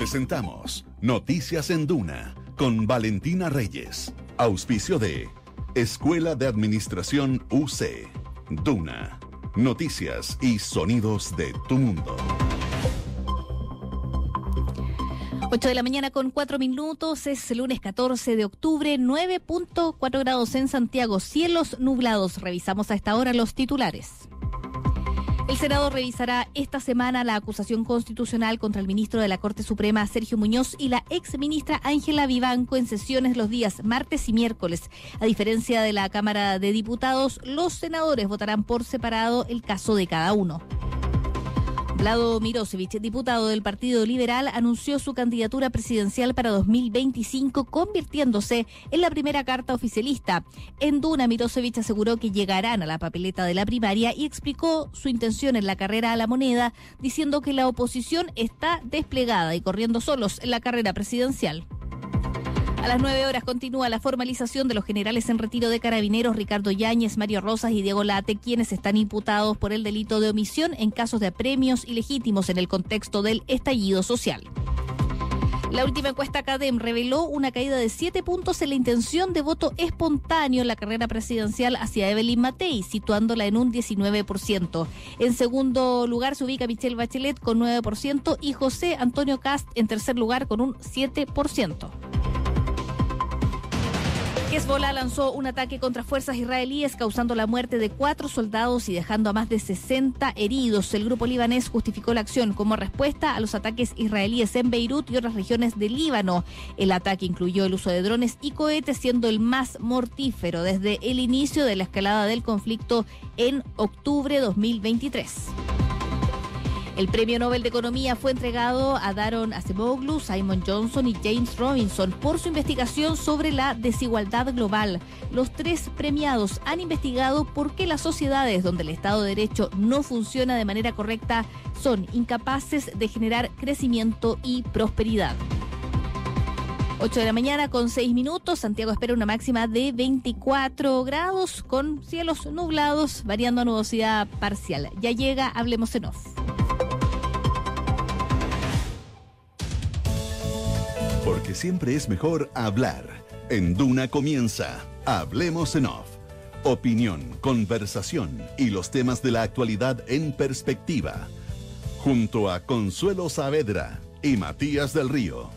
presentamos Noticias en Duna con Valentina Reyes, auspicio de Escuela de Administración UC, Duna, noticias y sonidos de tu mundo. 8 de la mañana con 4 minutos, es lunes 14 de octubre, 9.4 grados en Santiago, cielos nublados. Revisamos a esta hora los titulares. El Senado revisará esta semana la acusación constitucional contra el ministro de la Corte Suprema, Sergio Muñoz, y la exministra Ángela Vivanco en sesiones los días martes y miércoles. A diferencia de la Cámara de Diputados, los senadores votarán por separado el caso de cada uno. Lado Mirosevich, diputado del Partido Liberal, anunció su candidatura presidencial para 2025, convirtiéndose en la primera carta oficialista. En Duna, Mirosevich aseguró que llegarán a la papeleta de la primaria y explicó su intención en la carrera a la moneda, diciendo que la oposición está desplegada y corriendo solos en la carrera presidencial. A las nueve horas continúa la formalización de los generales en retiro de carabineros Ricardo Yáñez, Mario Rosas y Diego Late, quienes están imputados por el delito de omisión en casos de apremios ilegítimos en el contexto del estallido social. La última encuesta CADEM reveló una caída de 7 puntos en la intención de voto espontáneo en la carrera presidencial hacia Evelyn Matei, situándola en un 19%. En segundo lugar se ubica Michelle Bachelet con 9% y José Antonio Cast en tercer lugar con un 7%. Hezbollah lanzó un ataque contra fuerzas israelíes causando la muerte de cuatro soldados y dejando a más de 60 heridos. El grupo libanés justificó la acción como respuesta a los ataques israelíes en Beirut y otras regiones del Líbano. El ataque incluyó el uso de drones y cohetes siendo el más mortífero desde el inicio de la escalada del conflicto en octubre de 2023. El premio Nobel de Economía fue entregado a Daron Acemoglu, Simon Johnson y James Robinson por su investigación sobre la desigualdad global. Los tres premiados han investigado por qué las sociedades donde el Estado de Derecho no funciona de manera correcta son incapaces de generar crecimiento y prosperidad. 8 de la mañana con 6 minutos. Santiago espera una máxima de 24 grados con cielos nublados variando a nubosidad parcial. Ya llega, hablemos en off. Porque siempre es mejor hablar. En Duna comienza. Hablemos en off. Opinión, conversación y los temas de la actualidad en perspectiva. Junto a Consuelo Saavedra y Matías del Río.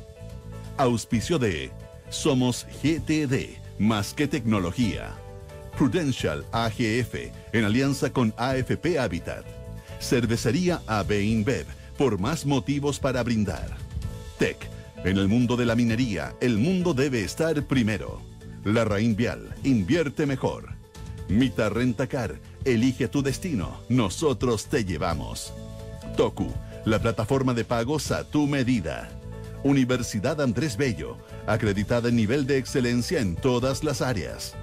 Auspicio de Somos GTD, más que tecnología. Prudential AGF, en alianza con AFP Habitat. Cervecería AB InBev, por más motivos para brindar. Tech en el mundo de la minería, el mundo debe estar primero. La Rain Vial, invierte mejor. Mita Rentacar, elige tu destino, nosotros te llevamos. Toku, la plataforma de pagos a tu medida. Universidad Andrés Bello, acreditada en nivel de excelencia en todas las áreas.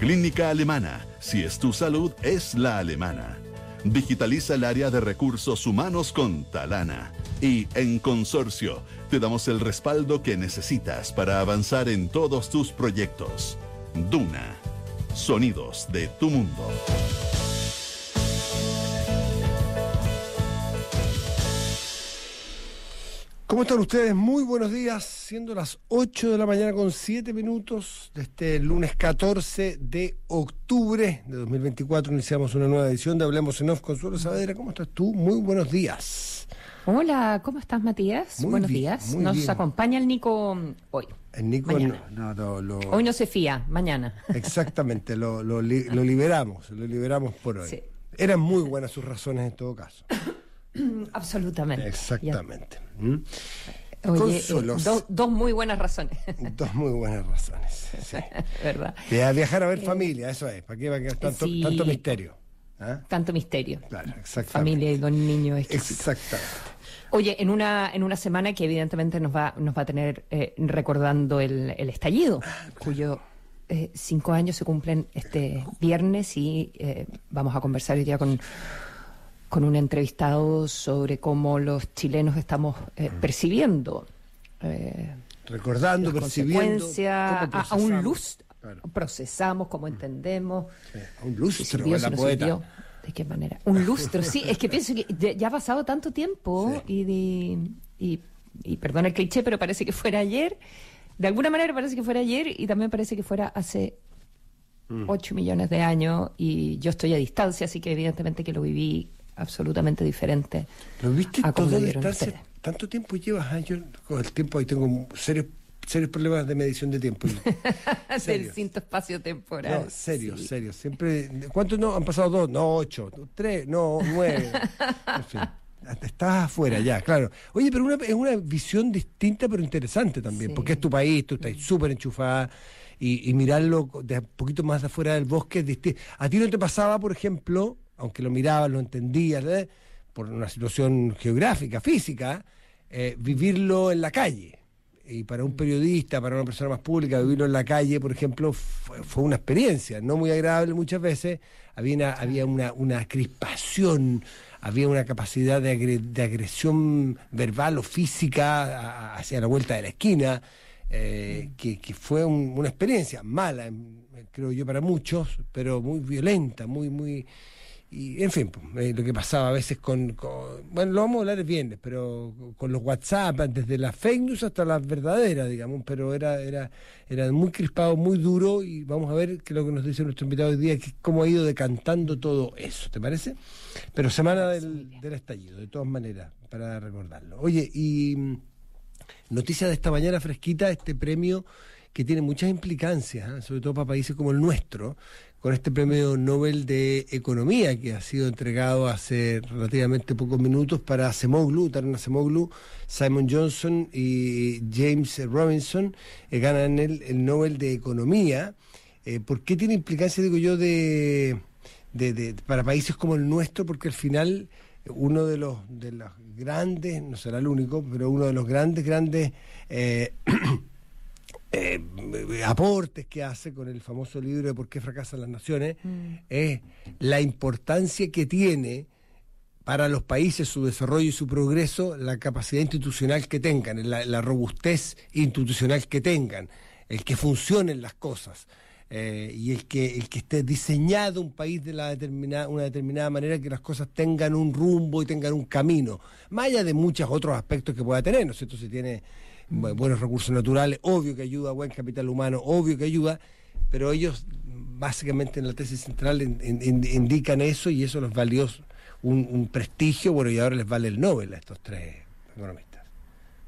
Clínica Alemana, si es tu salud, es la alemana. Digitaliza el área de recursos humanos con Talana. Y en consorcio, te damos el respaldo que necesitas para avanzar en todos tus proyectos. Duna, sonidos de tu mundo. ¿Cómo están ustedes? Muy buenos días, siendo las 8 de la mañana con 7 minutos de este lunes 14 de octubre de 2024. Iniciamos una nueva edición de Hablemos en Off. Suelo Saavedra, ¿cómo estás tú? Muy buenos días. Hola, ¿cómo estás, Matías? Buenos días. Nos acompaña el Nico hoy. El Nico no, hoy no se fía, mañana. Exactamente, lo, liberamos, lo liberamos por hoy. Eran muy buenas sus razones en todo caso. Absolutamente. Exactamente. ¿Mm? Eh, dos, muy buenas razones. dos muy buenas razones, De viajar a ver eh, familia, eso es. ¿Para qué va a quedar tanto, misterio? ¿Ah? Tanto misterio. Claro, Familia y con niños. Exactamente. Oye, en una, en una semana que evidentemente nos va, nos va a tener eh, recordando el, estallido, cuyo eh, cinco años se cumplen este viernes y eh, vamos a conversar hoy día con, con un entrevistado sobre cómo los chilenos estamos mm. percibiendo. Recordando, percibiendo. a, un luz, procesamos, como entendemos. a un si poeta. ¿De qué manera? Un lustro, sí, es que pienso que ya, ha pasado tanto tiempo y, de, y, perdón el cliché, pero parece que fuera ayer. De alguna manera parece que fuera ayer y también parece que fuera hace 8 mm. millones de años y yo estoy a distancia, así que evidentemente que lo viví absolutamente diferente. ¿Lo viste a todo distancia? Tanto tiempo llevas, años, ah, con el tiempo ahí tengo seres serios problemas de medición de tiempo. Del cinto espacio temporal. No, serios, Siempre, ¿Cuántos no? Han pasado dos, no, ocho, tres, no, nueve. en fin. Estás afuera ya, claro. Oye, pero es una visión distinta pero interesante también, porque es tu país, tú estás mm. súper enchufada y, mirarlo de un poquito más afuera del bosque es distinto. ¿A ti no te pasaba, por ejemplo, aunque lo mirabas, lo entendías, eh, por una situación geográfica, física, eh, vivirlo en la calle? y para un mm. periodista, para una persona más pública, vivirlo en la calle, por ejemplo, fue, una experiencia, no muy agradable muchas veces, había una, había una, una crispación, había una capacidad de, agresión verbal o física hacia la vuelta de la esquina, eh, mm. que, fue una experiencia mala, creo yo, para muchos, pero muy violenta, muy, muy y, en fin, pues, eh, lo que pasaba a veces con, Bueno, lo vamos a hablar el viernes, pero con los WhatsApp, desde las fake news hasta las verdaderas, digamos, pero era, era, era muy crispado, muy duro, y vamos a ver qué es lo que nos dice nuestro invitado hoy día, que cómo ha ido decantando todo eso, ¿te parece? Pero semana del, del estallido, de todas maneras, para recordarlo. Oye, y mm, noticia de esta mañana fresquita, este premio que tiene muchas implicancias, ¿eh? sobre todo para países como el nuestro, con este premio Nobel de Economía que ha sido entregado hace relativamente pocos minutos para Semoglu, Tarna Simon Johnson y James Robinson, eh, ganan el, el, Nobel de Economía. Eh, ¿Por qué tiene implicancia, digo yo, de, para países como el nuestro? Porque al final eh, uno de los, de los grandes, no será el único, pero uno de los grandes, grandes... Eh, aportes que hace con el famoso libro de Por qué fracasan las naciones, mm. es la importancia que tiene para los países, su desarrollo y su progreso, la capacidad institucional que tengan, la, robustez institucional que tengan, el que funcionen las cosas. Eh, y el que, el que esté diseñado un país de la determinada, una determinada manera, que las cosas tengan un rumbo y tengan un camino, más allá de muchos otros aspectos que pueda tener, ¿no es cierto? Si tiene buenos recursos naturales, obvio que ayuda, buen capital humano, obvio que ayuda, pero ellos básicamente en la tesis central indican eso y eso les valió un, prestigio, bueno, y ahora les vale el Nobel a estos tres economistas.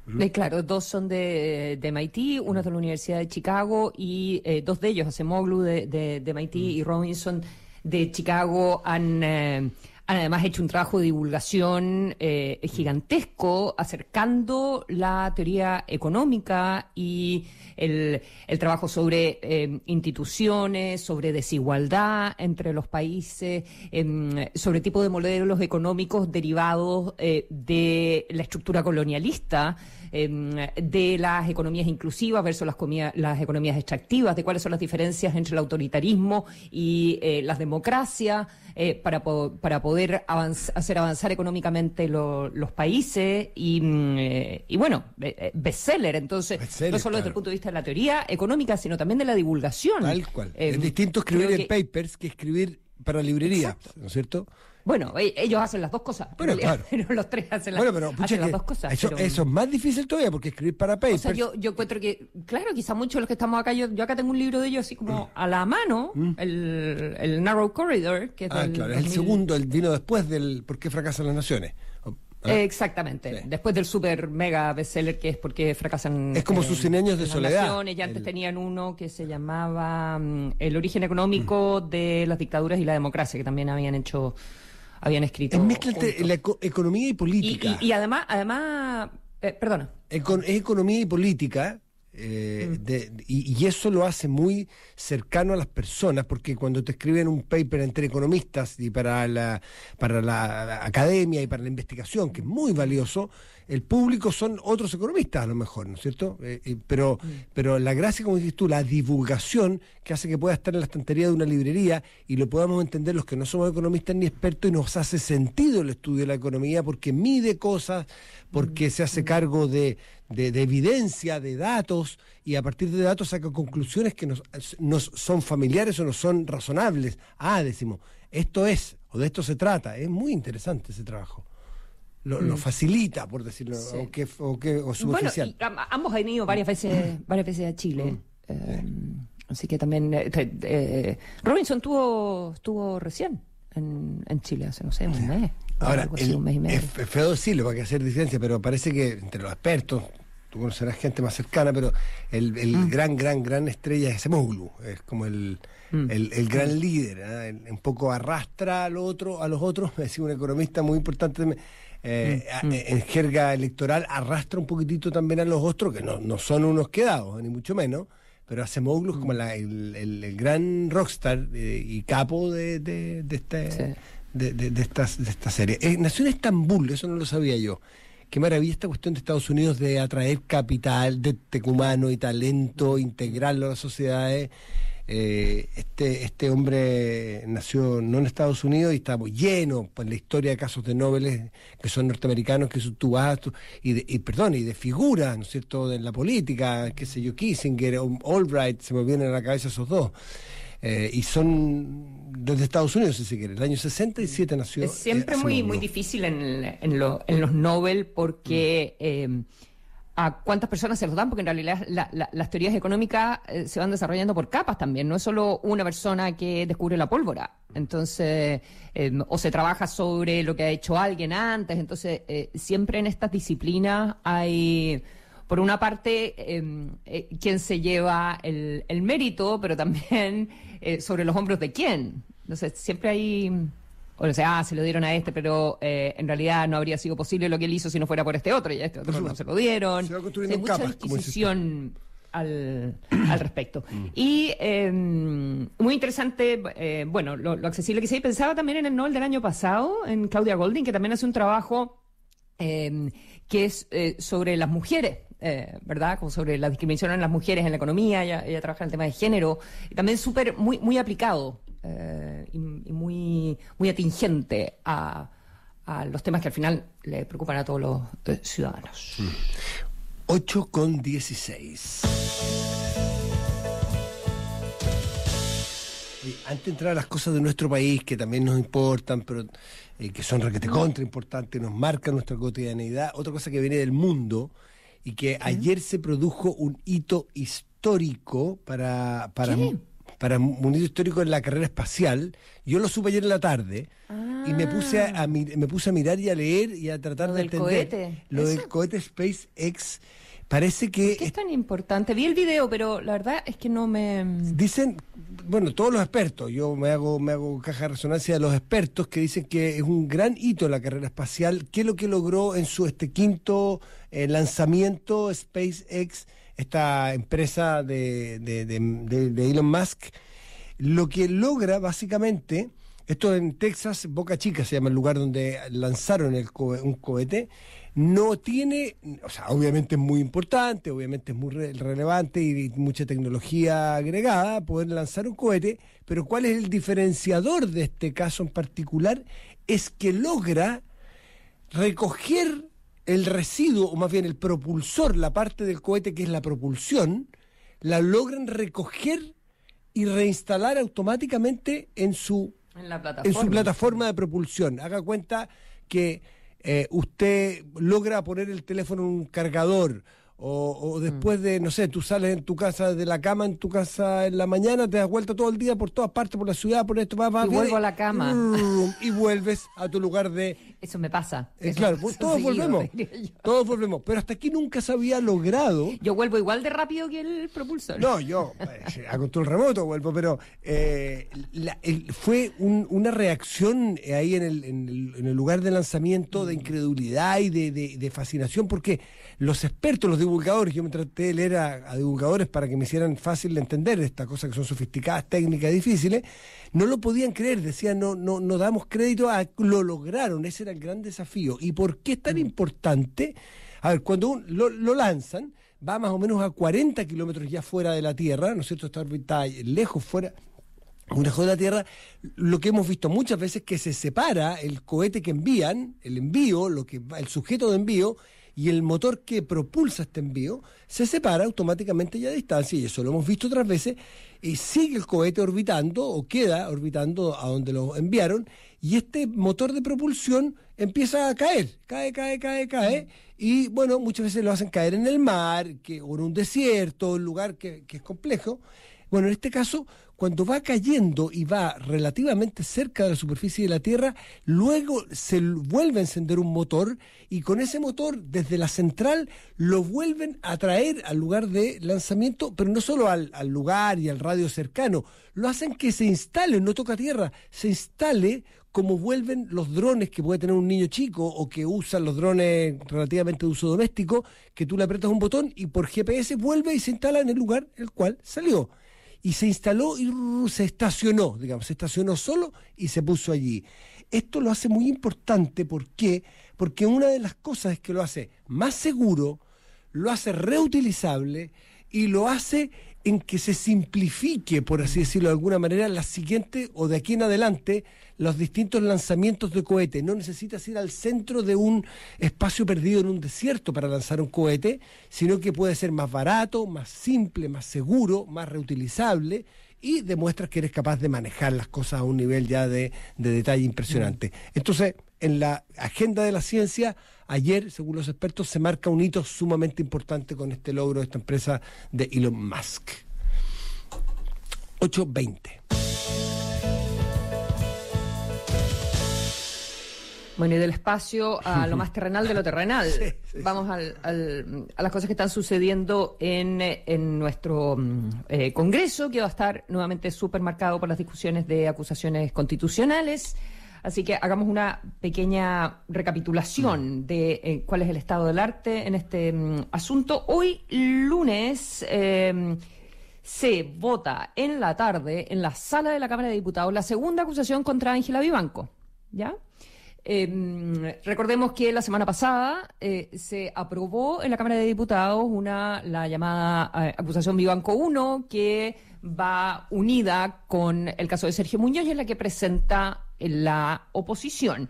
Mm. Eh, claro, dos son de, de MIT, uno es de la Universidad de Chicago y eh, dos de ellos, Acemoglu de, de, MIT mm. y Robinson de Chicago, han... Eh, Además, además hecho un trabajo de divulgación eh, gigantesco, acercando la teoría económica y el, trabajo sobre eh, instituciones, sobre desigualdad entre los países, em, sobre tipo de modelos económicos derivados eh, de la estructura colonialista, em, de las economías inclusivas versus las, las economías extractivas, de cuáles son las diferencias entre el autoritarismo y las democracias. Eh, para, para poder hacer avanzar económicamente los países y, mm, eh, bueno, eh, bestseller, entonces, no solo desde el punto de vista de la teoría económica, sino también de la divulgación. Tal cual. es distinto escribir en papers que escribir para librerías, ¿no es cierto? Bueno, e-, ellos hacen las dos cosas. Pero los tres hacen, las, dos cosas. Eso, es más difícil todavía porque escribir para papers. O sea, yo, encuentro que, claro, quizá muchos de los que estamos acá, yo, yo acá tengo un libro de ellos así como mm. a la mano, mm. el, Narrow Corridor, que es ah, claro, es el segundo, el vino después del ¿Por qué fracasan las naciones? ¿ah? Exactamente. Después del super mega bestseller que es ¿Por qué fracasan. Es como eh, sus 100 años de soledad. Naciones. antes tenían uno que se llamaba mm, El origen económico de las dictaduras y la democracia, que también habían hecho habían escrito. Es mezcla la economía y política. Y, además, además eh, perdona. es economía y política, eh, mm. y, eso lo hace muy cercano a las personas, porque cuando te escriben un paper entre economistas y para la, para la academia y para la investigación, que es muy valioso, el público son otros economistas a lo mejor, ¿no es cierto? Eh, eh, pero, mm. pero la gracia, como dices tú, la divulgación que hace que pueda estar en la estantería de una librería y lo podamos entender los que no somos economistas ni expertos y nos hace sentido el estudio de la economía porque mide cosas, porque mm. se hace cargo de de, evidencia, de datos, y a partir de datos saca conclusiones que nos, son familiares o no son razonables. Ah, decimos, esto es, o de esto se trata. Es muy interesante ese trabajo. Lo, mm. facilita, por decirlo, o, que, o, que, o suboficial. Bueno, ambos han ido varias veces, mm. varias veces a Chile. Mm. Eh, así que también. Eh, eh, Robinson tuvo, estuvo recién en, Chile hace, no sé, un mes. Ahora, un mes y medio. Es, feo decirlo, para que hacer diferencia, pero parece que entre los expertos, tú conocerás gente más cercana, pero el, mm. gran, gran, gran estrella es ese módulo es como el, mm. gran líder, ¿ah? un poco arrastra al otro, a los otros, me decía un economista muy importante eh, mm, eh, en jerga electoral, arrastra un poquitito también a los otros, que no, no son unos quedados, ni mucho menos, pero hace es como mm. la, el, gran rockstar eh, y capo de, de, de este, de, de, estas, de esta serie. Eh, nació en Estambul, eso no lo sabía yo. Qué maravilla esta cuestión de Estados Unidos de atraer capital, de tecumano y talento, integrarlo a las sociedades. Eh, este, este hombre nació no en Estados Unidos y está lleno en pues, la historia de casos de nobles que son norteamericanos, que tú vas, y, perdón, y de figuras, ¿no es cierto?, de la política, qué sé yo, Kissinger, Albright, se me vienen a la cabeza esos dos. Eh, y son desde Estados Unidos, si se quiere. El año 67 nació. Es eh, siempre muy, muy difícil en, en, los Nobel porque. Mm. eh a cuántas personas se lo dan, porque en realidad las teorías económicas eh, se van desarrollando por capas también, no es solo una persona que descubre la pólvora. Entonces, em, o se trabaja sobre lo que ha hecho alguien antes, entonces eh, siempre en estas disciplinas hay por una parte, em, eh, quien quién se lleva el, el mérito, pero también sobre los hombros de quién. Entonces, siempre hay o sea, ah, se lo dieron a este, pero eh, en realidad no habría sido posible lo que él hizo si no fuera por este otro, y a este otro no, se lo dieron. Se mucha capas, al, respecto. Y em, muy interesante, eh, bueno, lo, accesible que sea. pensaba también en el Nobel del año pasado, en Claudia Golding, que también hace un trabajo em, que es eh, sobre las mujeres. ¿verdad? Como sobre la discriminación en las mujeres en la economía, ella, trabaja en el tema de género, y también súper, muy, muy aplicado eh, y, muy, muy atingente a, los temas que al final le preocupan a todos los ciudadanos. 8 mm. con 16. Antes de entrar a las cosas de nuestro país, que también nos importan, pero eh, que son requete contra importantes, nos marcan nuestra cotidianidad, otra cosa que viene del mundo y que ayer se produjo un hito histórico para, para, para un hito Histórico en la carrera espacial. Yo lo supe ayer en la tarde y me puse a, ah. me puse a mirar y a leer y a tratar de entender cohete. lo del cohete SpaceX. Parece que. qué es tan importante? Vi el video, pero la verdad es que no me. Dicen, bueno, todos los expertos, yo me hago, me hago caja de resonancia de los expertos que dicen que es un gran hito la carrera espacial. ¿Qué es lo que logró en su este quinto eh, lanzamiento SpaceX? esta empresa de, Elon Musk, lo que logra básicamente, esto en Texas, Boca Chica se llama el lugar donde lanzaron el un cohete, no tiene, o sea, obviamente es muy importante, obviamente es muy relevante y, mucha tecnología agregada poder lanzar un cohete, pero ¿cuál es el diferenciador de este caso en particular? Es que logra recoger el residuo, o más bien el propulsor, la parte del cohete que es la propulsión, la logran recoger y reinstalar automáticamente en su, en, plataforma. su plataforma de propulsión. Haga cuenta que eh, usted logra poner el teléfono en un cargador o, mm. después de, no sé, tú sales en tu casa, de la cama en tu casa en la mañana, te das vuelta todo el día por todas partes, por la ciudad, por esto, vas, va Y vuelvo a la cama. Y vuelves a tu lugar de... Eso me pasa. Eh, claro, pues, todos volvemos. Todos volvemos. Pero hasta aquí nunca se había logrado... Yo vuelvo igual de rápido que el propulsor. No, yo pues, a control remoto vuelvo, pero eh, fue una reacción eh, ahí en el, lugar de lanzamiento de incredulidad y de, de fascinación, porque los expertos, los de divulgadores, yo me traté de leer a, divulgadores para que me hicieran fácil de entender estas cosas que son sofisticadas, técnicas, difíciles, no lo podían creer, decían, no, no, no damos crédito a lo lograron, ese era el gran desafío. ¿Y por qué es tan mm. importante? A ver, cuando lo, lanzan, va más o menos a 40 kilómetros ya fuera de la Tierra, ¿no es cierto? Está, está lejos fuera, lejos de la Tierra. Lo que hemos visto muchas veces es que se separa el cohete que envían, el envío, lo que el sujeto de envío, y el motor que propulsa este envío se separa automáticamente ya a distancia, y eso lo hemos visto otras veces, y sigue el cohete orbitando o queda orbitando a donde lo enviaron, y este motor de propulsión empieza a caer, cae, cae, cae, cae, y bueno, muchas veces lo hacen caer en el mar, que, o en un desierto, un lugar que es complejo. Bueno, en este caso cuando va cayendo y va relativamente cerca de la superficie de la Tierra, luego se vuelve a encender un motor y con ese motor desde la central lo vuelven a traer al lugar de lanzamiento, pero no solo al, lugar y al radio cercano, lo hacen que se instale, no toca tierra, se instale como vuelven los drones que puede tener un niño chico o que usan los drones relativamente de uso doméstico, que tú le apretas un botón y por GPS vuelve y se instala en el lugar el cual salió y se instaló y se estacionó, digamos, se estacionó solo y se puso allí. Esto lo hace muy importante, ¿por qué? Porque una de las cosas es que lo hace más seguro, lo hace reutilizable y lo hace en que se simplifique, por así decirlo de alguna manera, la siguiente o de aquí en adelante, los distintos lanzamientos de cohete. No necesitas ir al centro de un espacio perdido en un desierto para lanzar un cohete, sino que puede ser más barato, más simple, más seguro, más reutilizable y demuestras que eres capaz de manejar las cosas a un nivel ya de, detalle impresionante. Entonces, en la agenda de la ciencia, ayer, según los expertos, se marca un hito sumamente importante con este logro de esta empresa de Elon Musk. 820. Bueno, y del espacio a lo más terrenal de lo terrenal. Vamos a las cosas que están sucediendo en, nuestro mm, eh, Congreso, que va a estar nuevamente súper por las discusiones de acusaciones constitucionales. Así que hagamos una pequeña recapitulación mm. de eh, cuál es el estado del arte en este mm, asunto. Hoy, lunes. Em, se vota en la tarde en la sala de la Cámara de Diputados la segunda acusación contra Ángela Vivanco. ¿Ya? Em, recordemos que la semana pasada eh, se aprobó en la Cámara de Diputados una la llamada eh, acusación Vivanco 1 que va unida con el caso de Sergio Muñoz y es la que presenta la oposición.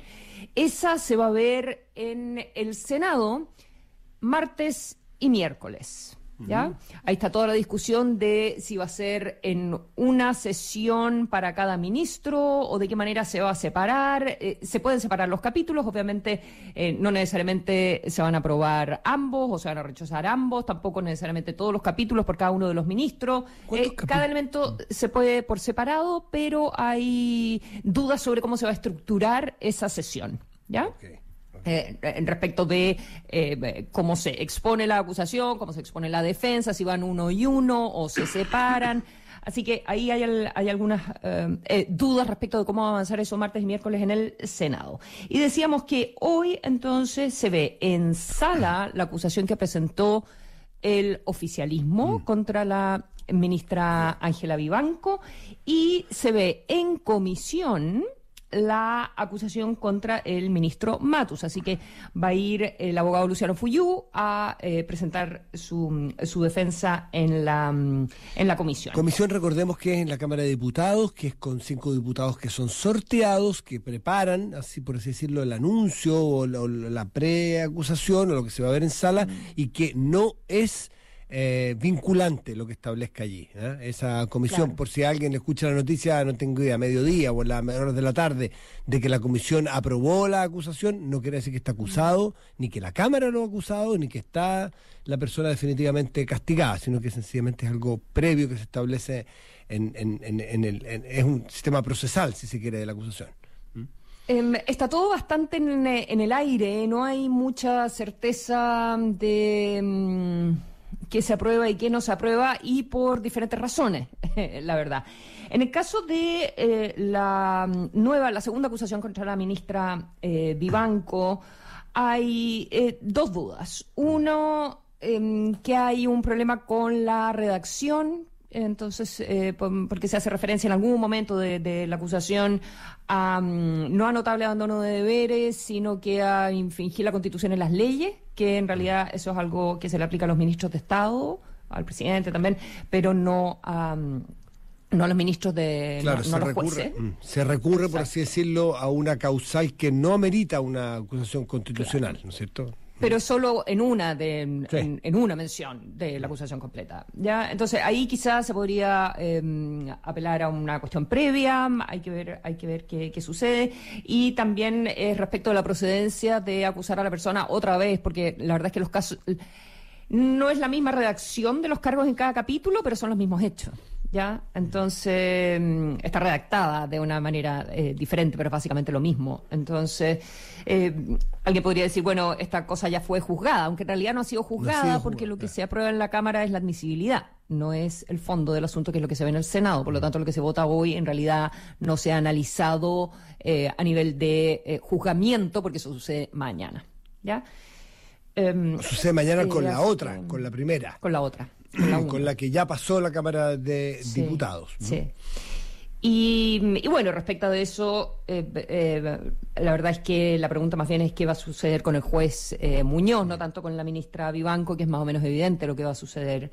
Esa se va a ver en el Senado martes y miércoles. ¿Ya? Ahí está toda la discusión de si va a ser en una sesión para cada ministro o de qué manera se va a separar. Eh, se pueden separar los capítulos, obviamente eh, no necesariamente se van a aprobar ambos o se van a rechazar ambos, tampoco necesariamente todos los capítulos por cada uno de los ministros. Eh, cada elemento se puede por separado, pero hay dudas sobre cómo se va a estructurar esa sesión. ¿Ya? Eh, respecto de eh, cómo se expone la acusación, cómo se expone la defensa, si van uno y uno o se separan. Así que ahí hay, algunas eh, eh, dudas respecto de cómo va a avanzar eso martes y miércoles en el Senado. Y decíamos que hoy entonces se ve en sala la acusación que presentó el oficialismo mm. contra la ministra Ángela Vivanco y se ve en comisión la acusación contra el ministro Matus. Así que va a ir el abogado Luciano Fuyú a eh, presentar su, su, defensa en la, mm, en la comisión. Comisión, recordemos que es en la Cámara de Diputados, que es con cinco diputados que son sorteados, que preparan, así por así decirlo, el anuncio o la, preacusación o lo que se va a ver en sala, mm. y que no es eh, vinculante lo que establezca allí, ¿eh? esa comisión, por si alguien escucha la noticia, no tengo idea, mediodía o a las horas de la tarde, de que la comisión aprobó la acusación, no quiere decir que está acusado, ni que la Cámara lo ha acusado, ni que está la persona definitivamente castigada, sino que sencillamente es algo previo que se establece en, en, el... es un sistema procesal, si se quiere, de la acusación. ¿Mm? Em, está todo bastante en, el aire, ¿eh? no hay mucha certeza de... Mm, qué se aprueba y que no se aprueba y por diferentes razones, la verdad. En el caso de eh, la mm, nueva, la segunda acusación contra la ministra eh, Vivanco, hay eh, dos dudas. Uno, em, que hay un problema con la redacción entonces, eh, porque se hace referencia en algún momento de, la acusación a mm, no a notable abandono de deberes, sino que a infringir la Constitución en las leyes, que en realidad eso es algo que se le aplica a los ministros de Estado, al presidente también, pero no a... Mm, no a los ministros de claro, se, recurre, mm, se recurre, por así decirlo, a una causal que no amerita una acusación constitucional, ¿no es cierto? pero solo en una de, en, una mención de la acusación completa. ¿ya? Entonces ahí quizás se podría em, apelar a una cuestión previa, hay que ver, hay que ver qué, sucede. Y también respecto a la procedencia de acusar a la persona otra vez, porque la verdad es que los casos no es la misma redacción de los cargos en cada capítulo, pero son los mismos hechos. ¿ya? Entonces, mm, está redactada de una manera eh, diferente, pero básicamente lo mismo. Entonces, eh, alguien podría decir, bueno, esta cosa ya fue juzgada, aunque en realidad no ha sido juzgada, porque lo que se aprueba en la Cámara es la admisibilidad, no es el fondo del asunto, que es lo que se ve en el Senado. Por lo tanto, lo que se vota hoy en realidad no se ha analizado eh, a nivel de juzgamiento, porque eso sucede mañana, ¿ya? Em, sucede mañana con la otra, este, con la primera. Con la otra con la que ya pasó la Cámara de Diputados. Sí. Y, bueno, respecto de eso, eh, eh, la verdad es que la pregunta más bien es qué va a suceder con el juez eh, Muñoz, no tanto con la ministra Vivanco, que es más o menos evidente lo que va a suceder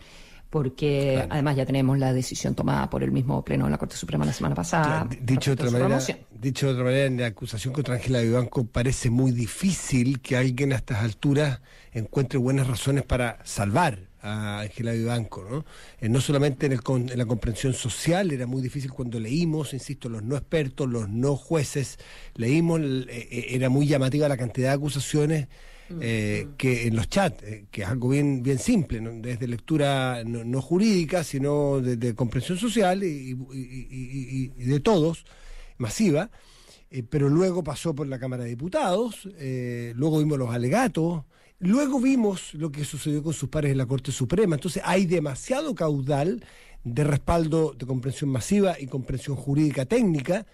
porque además ya tenemos la decisión tomada por el mismo Pleno en la Corte Suprema la semana pasada. dicho, de otra manera, de en la acusación contra Ángela Vivanco parece muy difícil que alguien a estas alturas encuentre buenas razones para salvar a Ángela Vivanco, ¿no? Eh, no solamente en, la comprensión social, era muy difícil cuando leímos, insisto, los no expertos, los no jueces, leímos, eh, eh, era muy llamativa la cantidad de acusaciones Mm. Eh, que en los chats, eh, que es algo bien, simple, desde lectura no, jurídica, sino de, comprensión social y, de todos, masiva. Eh, pero luego pasó por la Cámara de Diputados, luego vimos los alegatos, luego vimos lo que sucedió con sus pares en la Corte Suprema. Entonces hay demasiado caudal de respaldo de comprensión masiva y comprensión jurídica técnica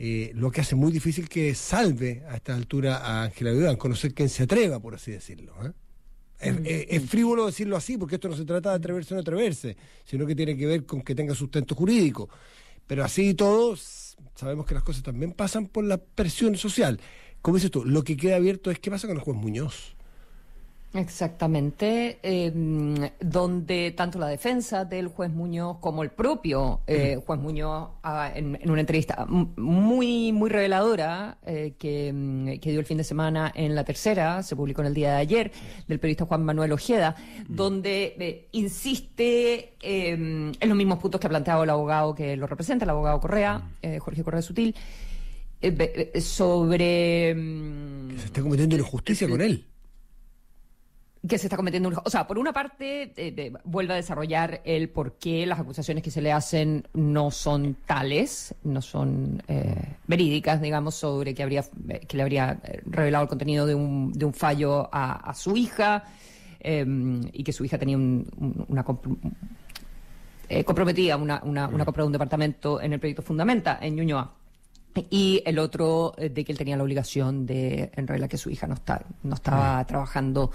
eh, lo que hace muy difícil que salve a esta altura a Ángela Vidal, conocer quién se atreva, por así decirlo. ¿eh? Mm. Es, frívolo decirlo así, porque esto no se trata de atreverse o no atreverse, sino que tiene que ver con que tenga sustento jurídico. Pero así y todo, sabemos que las cosas también pasan por la presión social. Como dices tú, lo que queda abierto es qué pasa con los jueces Muñoz. Exactamente, em, donde tanto la defensa del juez Muñoz como el propio eh, juez Muñoz, ah, en, una entrevista muy, muy reveladora eh, em, que, dio el fin de semana en La Tercera, se publicó en el día de ayer, del periodista Juan Manuel Ojeda, mm. donde eh, insiste em, en los mismos puntos que ha planteado el abogado que lo representa, el abogado Correa, mm. eh, Jorge Correa Sutil, sobre... Que se está cometiendo injusticia con él que se está cometiendo un... O sea, por una parte, eh, vuelve a desarrollar el por qué las acusaciones que se le hacen no son tales, no son eh, verídicas, digamos, sobre que, habría, eh, que le habría revelado el contenido de un, de un fallo a, su hija em, y que su hija tenía una... comprometida una, una, compra de un departamento en el proyecto Fundamenta, en Ñuñoa. Y el otro, de que él tenía la obligación de, en regla, que su hija no, está, no estaba trabajando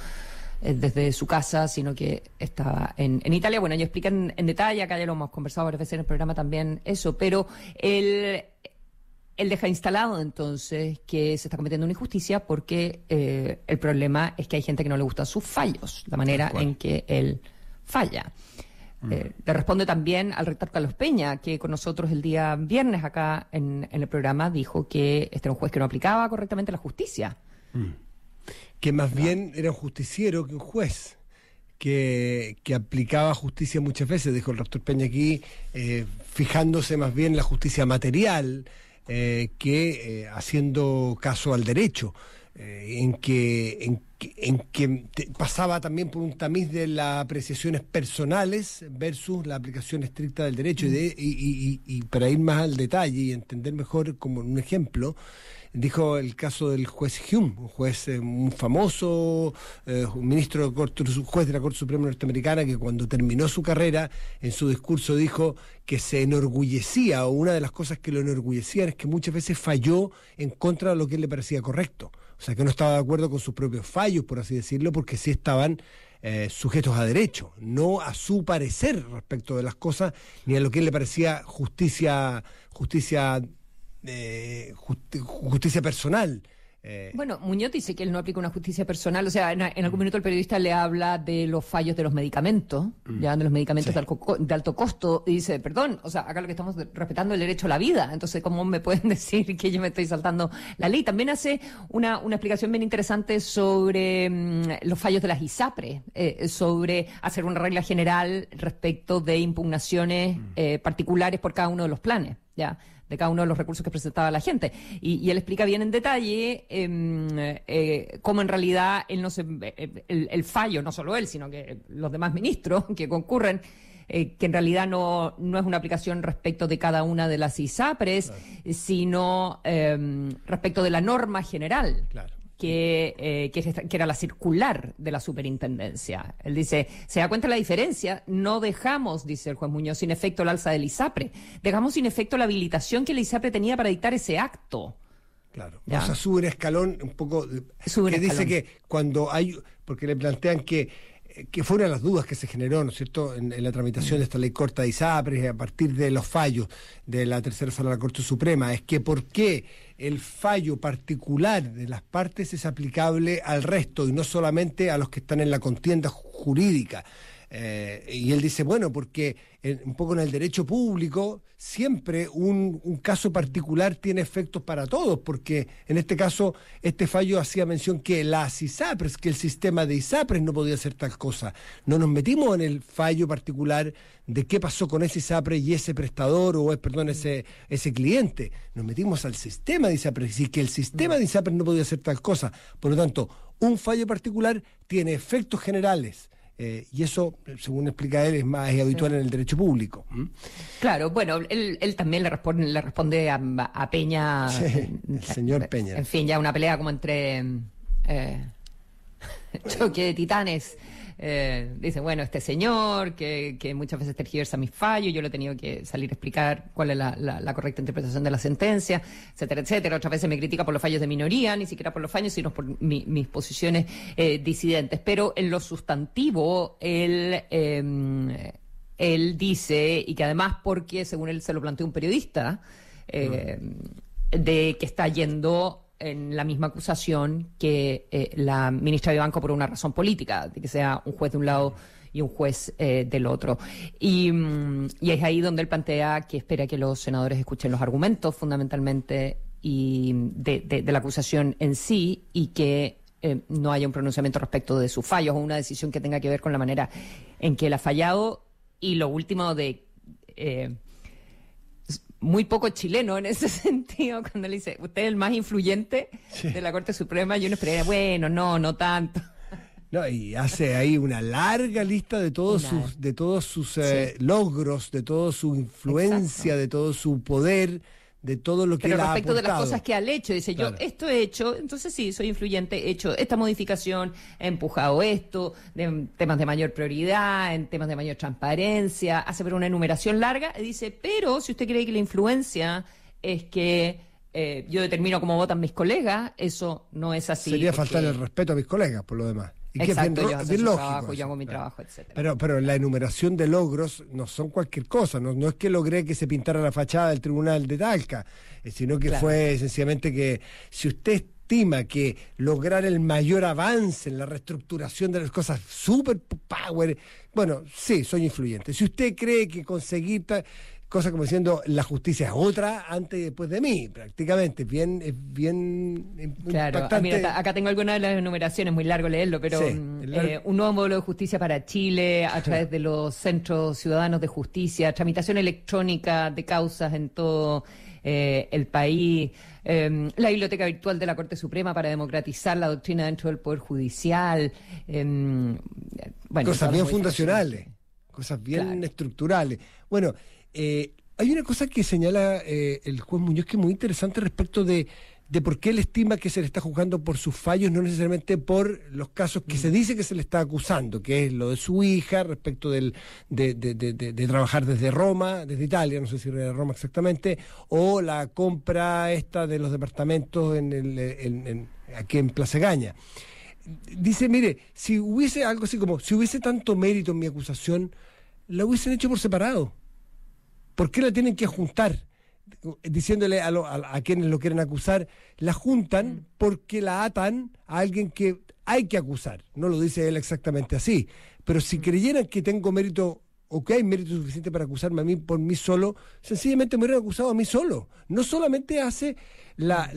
eh, desde su casa, sino que estaba en, en Italia. Bueno, yo explican en detalle, acá ya lo hemos conversado varias veces en el programa también eso, pero él él deja instalado entonces que se está cometiendo una injusticia porque eh, el problema es que hay gente que no le gustan sus fallos, la manera en que él falla. Mm. Eh, le responde también al rector Carlos Peña, que con nosotros el día viernes acá en, en el programa dijo que este era un juez que no aplicaba correctamente la justicia. Mm que más bien era un justiciero que un juez. Que, que, aplicaba justicia muchas veces, dijo el Raptor Peña aquí, eh, fijándose más bien en la justicia material eh, que eh, haciendo caso al derecho, en que, en, que pasaba también por un tamiz de las apreciaciones personales versus la aplicación estricta del derecho. Y, y, para ir más al detalle y entender mejor como un ejemplo, dijo el caso del juez Hume, un juez eh, un famoso, eh, un ministro de corte, juez de la Corte Suprema Norteamericana que cuando terminó su carrera, en su discurso dijo que se enorgullecía, o una de las cosas que lo enorgullecían es que muchas veces falló en contra de lo que él le parecía correcto. O sea, que no estaba de acuerdo con sus propios fallos, por así decirlo, porque sí estaban eh, sujetos a derecho, no a su parecer respecto de las cosas, ni a lo que él le parecía justicia, justicia de justicia personal. Eh, bueno, Muñoz dice que él no aplica una justicia personal. O sea, en, algún minuto el periodista le habla de los fallos de los medicamentos, mm. de los medicamentos de, alto, costo, y dice, perdón, o sea, acá lo que estamos respetando es el derecho a la vida. Entonces, ¿cómo me pueden decir que yo me estoy saltando la ley? También hace una, explicación bien interesante sobre mm, los fallos de las ISAPRE eh, sobre hacer una regla general respecto de impugnaciones mm. eh, particulares por cada uno de los planes. Ya de cada uno de los recursos que presentaba la gente. Y, él explica bien en detalle em, eh, cómo en realidad no se, eh, el, fallo, no solo él, sino que los demás ministros que concurren, eh, que en realidad no, es una aplicación respecto de cada una de las ISAPRES, sino em, respecto de la norma general. Claro. Eh, que, era la circular de la superintendencia. Él dice, se da cuenta la diferencia, no dejamos, dice el juan Muñoz, sin efecto la alza del ISAPRE, dejamos sin efecto la habilitación que el ISAPRE tenía para dictar ese acto. Claro. O sea, sube un escalón un poco. Sube que dice que cuando hay. Porque le plantean que que fueron las dudas que se generó, ¿no es cierto?, en, la tramitación mm. de esta ley corta de ISAPRES a partir de los fallos de la tercera sala de la Corte Suprema, es que por qué el fallo particular de las partes es aplicable al resto y no solamente a los que están en la contienda jurídica. Eh, y él dice, bueno, porque un poco en el derecho público siempre un, caso particular tiene efectos para todos, porque en este caso este fallo hacía mención que las ISAPRES, que el sistema de ISAPRES no podía hacer tal cosa. No nos metimos en el fallo particular de qué pasó con ese ISAPRES y ese prestador o, perdón, ese, ese cliente. Nos metimos al sistema de ISAPRES y que el sistema de ISAPRES no podía hacer tal cosa. Por lo tanto, un fallo particular tiene efectos generales eh, y eso, según explica él, es más habitual en el derecho público. Claro, bueno, él, él, también le responde, le responde a, Peña. el señor Peña. En fin, ya una pelea como entre eh, choque de titanes. Eh, dice, bueno, este señor que, muchas veces tergiversa mis fallos, yo le he tenido que salir a explicar cuál es la, correcta interpretación de la sentencia, etcétera, etcétera. Otras veces me critica por los fallos de minoría, ni siquiera por los fallos, sino por mis posiciones eh, disidentes. Pero en lo sustantivo, él... Em, él dice, y que además porque, según él se lo planteó un periodista, eh, de que está yendo en la misma acusación que eh, la ministra de Banco por una razón política, de que sea un juez de un lado y un juez eh, del otro. Mm, y, es ahí donde él plantea que espera que los senadores escuchen los argumentos fundamentalmente y de, la acusación en sí y que eh, no haya un pronunciamiento respecto de sus fallos o una decisión que tenga que ver con la manera en que él ha fallado. Y lo último de muy poco chileno en ese sentido, cuando le dice, usted es el más influyente de la Corte Suprema, yo no esperaría, bueno, no, no tanto. No, y hace ahí una larga lista de todos sus, de todos sus eh, logros, de toda su influencia, de todo su poder de todo lo que Pero respecto de las cosas que ha hecho, dice yo, esto he hecho, entonces sí, soy influyente, he hecho esta modificación, he empujado esto, en temas de mayor prioridad, en temas de mayor transparencia, hace una enumeración larga, y dice, pero si usted cree que la influencia es que eh, yo determino cómo votan mis colegas, eso no es así. Sería faltar el respeto a mis colegas, por lo demás. Exacto, lógico, mi trabajo, etc. Pero, pero la enumeración de logros no son cualquier cosa, no, es que logré que se pintara la fachada del tribunal de Talca, eh, sino que fue sencillamente que si usted estima que lograr el mayor avance en la reestructuración de las cosas super power, bueno, sí, soy influyente. Si usted cree que conseguir Cosas como diciendo, la justicia es otra antes y después de mí, prácticamente. Bien, es bien eh, claro. Ah, impactante. acá tengo algunas de las enumeraciones, muy largo leerlo, pero mm, eh, un nuevo modelo de justicia para Chile a través de los centros ciudadanos de justicia, tramitación electrónica de causas en todo eh, el país, em, la biblioteca virtual de la Corte Suprema para democratizar la doctrina dentro del Poder Judicial. Em, cosas bien fundacionales, cosas bien estructurales. Bueno, eh, hay una cosa que señala eh, el juez Muñoz que es muy interesante respecto de, por qué él estima que se le está juzgando por sus fallos, no necesariamente por los casos que se mm. dice que se le está acusando, que es lo de su hija respecto del, de, trabajar desde Roma, desde Italia, no sé si era Roma exactamente, o la compra esta de los departamentos en aquí en Plaza Dice, mire, si hubiese algo así como, si hubiese tanto mérito en mi acusación, la hubiesen hecho por separado ¿Por qué la tienen que juntar? Diciéndole a, quienes lo quieren acusar, la juntan mm. porque la atan a alguien que hay que acusar. No lo dice él exactamente así. Pero si mm. creyeran que tengo mérito o que hay mérito suficiente para acusarme a mí por mí solo, sencillamente me hubieran acusado a mí solo. No solamente hace la,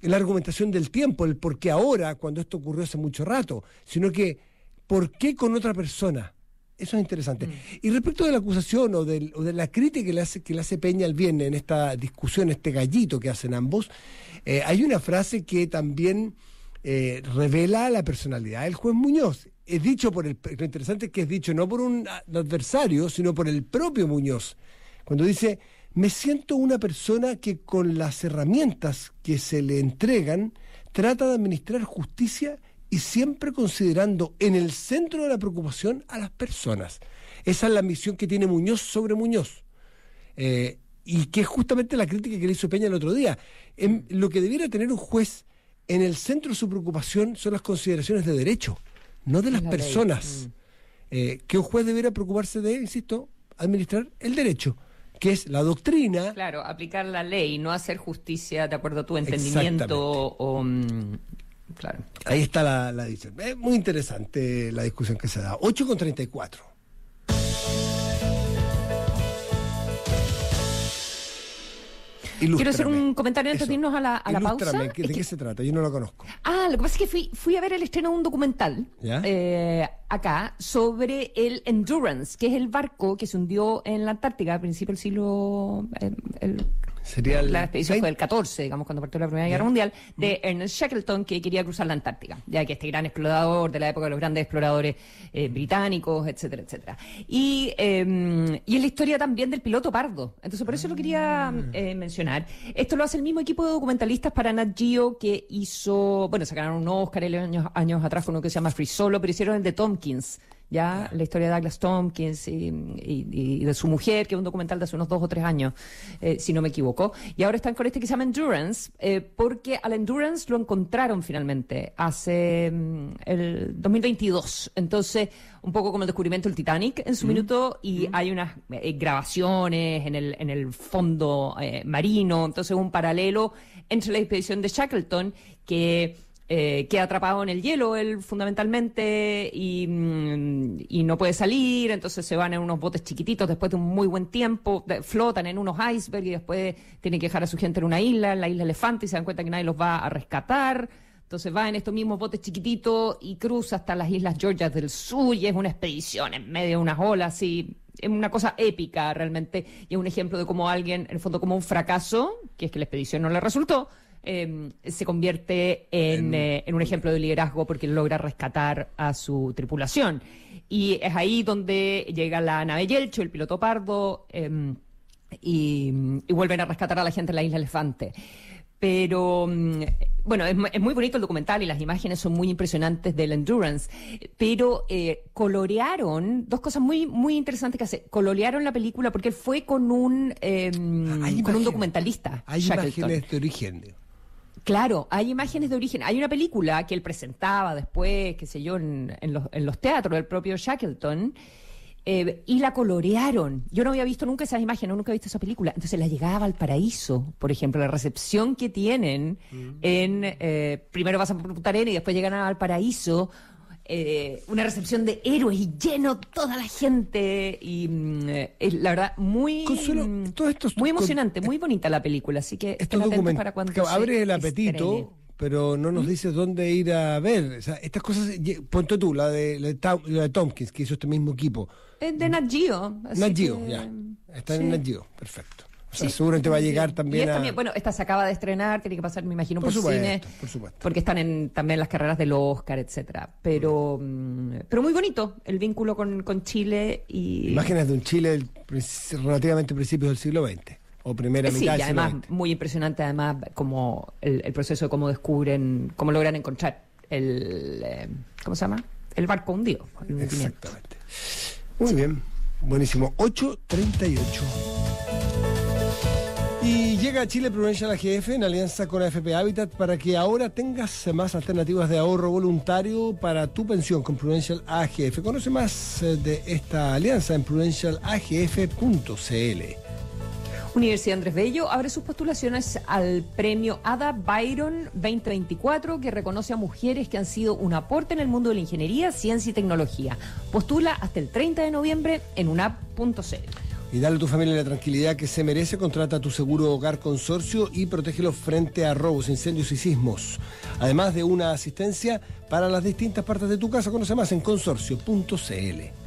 mm. la argumentación del tiempo, el por qué ahora, cuando esto ocurrió hace mucho rato, sino que por qué con otra persona. Eso es interesante. Mm. Y respecto de la acusación o, de la crítica que le, hace, que le hace Peña al bien en esta discusión, este gallito que hacen ambos, eh, hay una frase que también eh, revela la personalidad del juez Muñoz. Es dicho por el, lo interesante es que es dicho no por un adversario, sino por el propio Muñoz. Cuando dice, me siento una persona que con las herramientas que se le entregan trata de administrar justicia y siempre considerando en el centro de la preocupación a las personas. Esa es la misión que tiene Muñoz sobre Muñoz. Eh, y que es justamente la crítica que le hizo Peña el otro día. En, lo que debiera tener un juez en el centro de su preocupación son las consideraciones de derecho, no de las personas. Mm. Eh, que un juez debiera preocuparse de, insisto, administrar el derecho que es la doctrina. Claro, aplicar la ley, no hacer justicia de acuerdo a tu entendimiento Ahí está la, la Es muy interesante la discusión que se da. 8 con 34. Quiero hacer un comentario antes de irnos a la, a la pausa. ¿De qué se trata? Yo no lo conozco. Ah, lo que pasa es que fui, a ver el estreno de un documental eh, acá sobre el Endurance, que es el barco que se hundió en la Antártica a principios del siglo, eh, la expedición fue el 14, digamos, cuando partió la Primera Guerra Mundial, de Ernest Shackleton, que quería cruzar la Antártica, ya que este gran explorador de la época de los grandes exploradores eh, británicos, etcétera, etcétera. Em, y, es la historia también del piloto Pardo. Entonces, por eso lo quería ah. eh, mencionar. Esto lo hace el mismo equipo de documentalistas para Nat Geo que hizo, bueno, sacaron un Oscar años, años atrás con uno que se llama Free Solo, pero hicieron el de Tompkins ya la historia de Douglas Tompkins y, y, de su mujer, que es un documental de hace unos dos o tres años, eh, si no me equivoco. Y ahora están con este que se llama Endurance, eh, porque al Endurance lo encontraron finalmente hace mm, el 2022. Entonces, un poco como el descubrimiento del Titanic en su mm. minuto, y mm. hay unas eh, grabaciones en el, en el fondo marino, entonces un paralelo entre la expedición de Shackleton, que eh, queda atrapado en el hielo él fundamentalmente mm, y, no puede salir, entonces se van en unos botes chiquititos después de un muy buen tiempo, flotan en unos icebergs y después tienen que dejar a su gente en una isla, en la isla Elefante, y se dan cuenta que nadie los va a rescatar. Entonces va en estos mismos botes chiquititos y cruza hasta las Islas Georgias del Sur y es una expedición en medio de unas olas y es una cosa épica realmente y es un ejemplo de cómo alguien, en el fondo como un fracaso, que es que la expedición no le resultó, Em, se convierte eh, en, un ejemplo de liderazgo porque logra rescatar a su tripulación. Y es ahí donde llega la nave Yelcho, el piloto pardo, em, y, vuelven a rescatar a la gente en la isla Elefante. Pero em, bueno, es, muy bonito el documental y las imágenes son muy impresionantes del Endurance. Pero eh, colorearon dos cosas muy, muy interesantes que hace. Colorearon la película porque fue con un, ah, con un documentalista. Hay imágenes de origen. Claro, hay imágenes de origen. Hay una película que él presentaba después, qué sé yo, en, los, teatros del propio Shackleton. Eh, y la colorearon. Yo no había visto nunca esas imágenes, nunca había visto esa película. Entonces la llegaba al paraíso, por ejemplo, la recepción que tienen mm. en. Eh, primero vas por Putarena Arena y después llegan al paraíso... Eh, una recepción de héroes y lleno toda la gente. Y mm, eh, es la verdad, muy, mm, todo esto muy emocionante, eh, muy bonita la película. Así que esto para cuando. abre el apetito. Pero no nos dices dónde ir a ver. estas cosas. Ponte tú, la de, la de, Tompkins, que hizo este mismo equipo. Es de Nat Geo. Está en Nat perfecto te va a llegar también. bueno, esta se acaba de estrenar, tiene que pasar, me imagino, por, cine. Porque están en, también las carreras del Oscar, etcétera. Pero, mm, pero muy bonito el vínculo con, Chile y. Imágenes de un Chile relativamente principios del siglo XX. O primera mitad. Sí, además, muy impresionante, además, como el, proceso de cómo descubren, cómo logran encontrar el. Eh, ¿Cómo se llama? El barco hundido. Exactamente. Muy bien. Buenísimo. 838. Llega a Chile Prudential AGF en alianza con AFP Habitat para que ahora tengas más alternativas de ahorro voluntario para tu pensión con Prudential AGF. Conoce más eh, de esta alianza en prudentialagf.cl. Universidad Andrés Bello abre sus postulaciones al premio Ada Byron 2024, que reconoce a mujeres que han sido un aporte en el mundo de la ingeniería, ciencia y tecnología. Postula hasta el 30 de noviembre en unap.cl y dale a tu familia la tranquilidad que se merece. Contrata tu seguro hogar consorcio y protégelo frente a robos, incendios y sismos. Además de una asistencia para las distintas partes de tu casa, conoce más en consorcio.cl.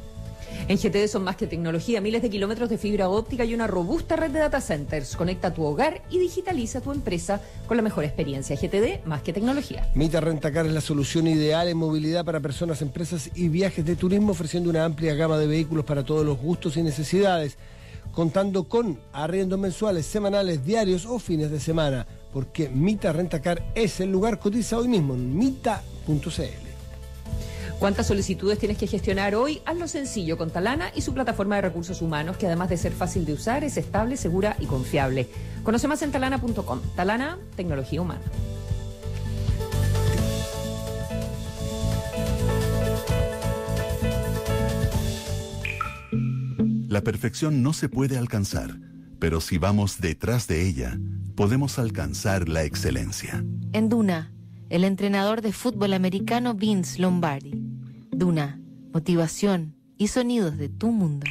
En GTD son más que tecnología, miles de kilómetros de fibra óptica y una robusta red de data centers. Conecta tu hogar y digitaliza tu empresa con la mejor experiencia. GTD, más que tecnología. Mita Rentacar es la solución ideal en movilidad para personas, empresas y viajes de turismo, ofreciendo una amplia gama de vehículos para todos los gustos y necesidades, contando con arriendos mensuales, semanales, diarios o fines de semana, porque Mita Rentacar es el lugar cotizado hoy mismo en mita.cl. ¿Cuántas solicitudes tienes que gestionar hoy? Hazlo sencillo con Talana y su plataforma de recursos humanos, que además de ser fácil de usar, es estable, segura y confiable. Conoce más en talana.com. Talana, tecnología humana. La perfección no se puede alcanzar, pero si vamos detrás de ella, podemos alcanzar la excelencia. En Duna el entrenador de fútbol americano Vince Lombardi. Duna, motivación y sonidos de tu mundo.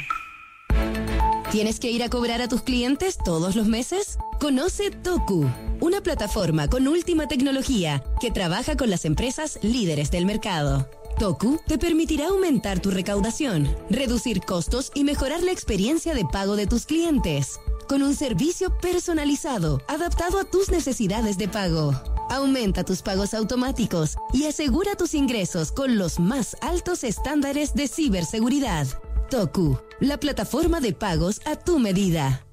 ¿Tienes que ir a cobrar a tus clientes todos los meses? Conoce Toku, una plataforma con última tecnología que trabaja con las empresas líderes del mercado. Toku te permitirá aumentar tu recaudación, reducir costos y mejorar la experiencia de pago de tus clientes, con un servicio personalizado, adaptado a tus necesidades de pago. Aumenta tus pagos automáticos y asegura tus ingresos con los más altos estándares de ciberseguridad. Toku, la plataforma de pagos a tu medida.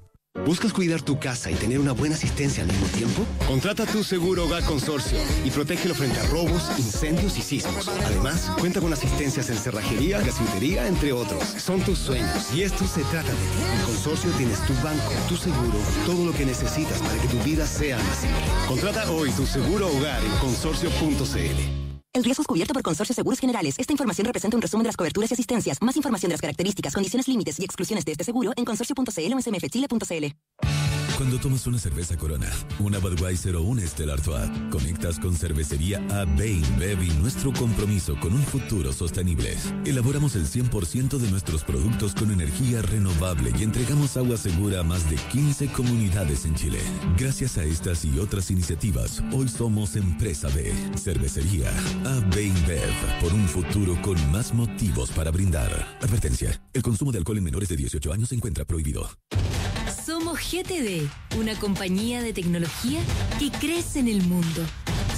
¿Buscas cuidar tu casa y tener una buena asistencia al mismo tiempo? Contrata tu seguro Hogar Consorcio y protégelo frente a robos, incendios y sismos. Además, cuenta con asistencias en cerrajería, gasintería, entre otros. Son tus sueños y esto se trata de ti. En Consorcio tienes tu banco, tu seguro, todo lo que necesitas para que tu vida sea más simple. Contrata hoy tu seguro Hogar en consorcio.cl. El riesgo es cubierto por Consorcio Seguros Generales. Esta información representa un resumen de las coberturas y asistencias. Más información de las características, condiciones límites y exclusiones de este seguro en consorcio.cl o smfchile.cl. Cuando tomas una cerveza Corona, una Budweiser o una Stella Artois, conectas con Cervecería AB InBev y nuestro compromiso con un futuro sostenible. Elaboramos el 100% de nuestros productos con energía renovable y entregamos agua segura a más de 15 comunidades en Chile. Gracias a estas y otras iniciativas, hoy somos empresa de Cervecería AB InBev, por un futuro con más motivos para brindar. Advertencia, el consumo de alcohol en menores de 18 años se encuentra prohibido. GTD, una compañía de tecnología que crece en el mundo.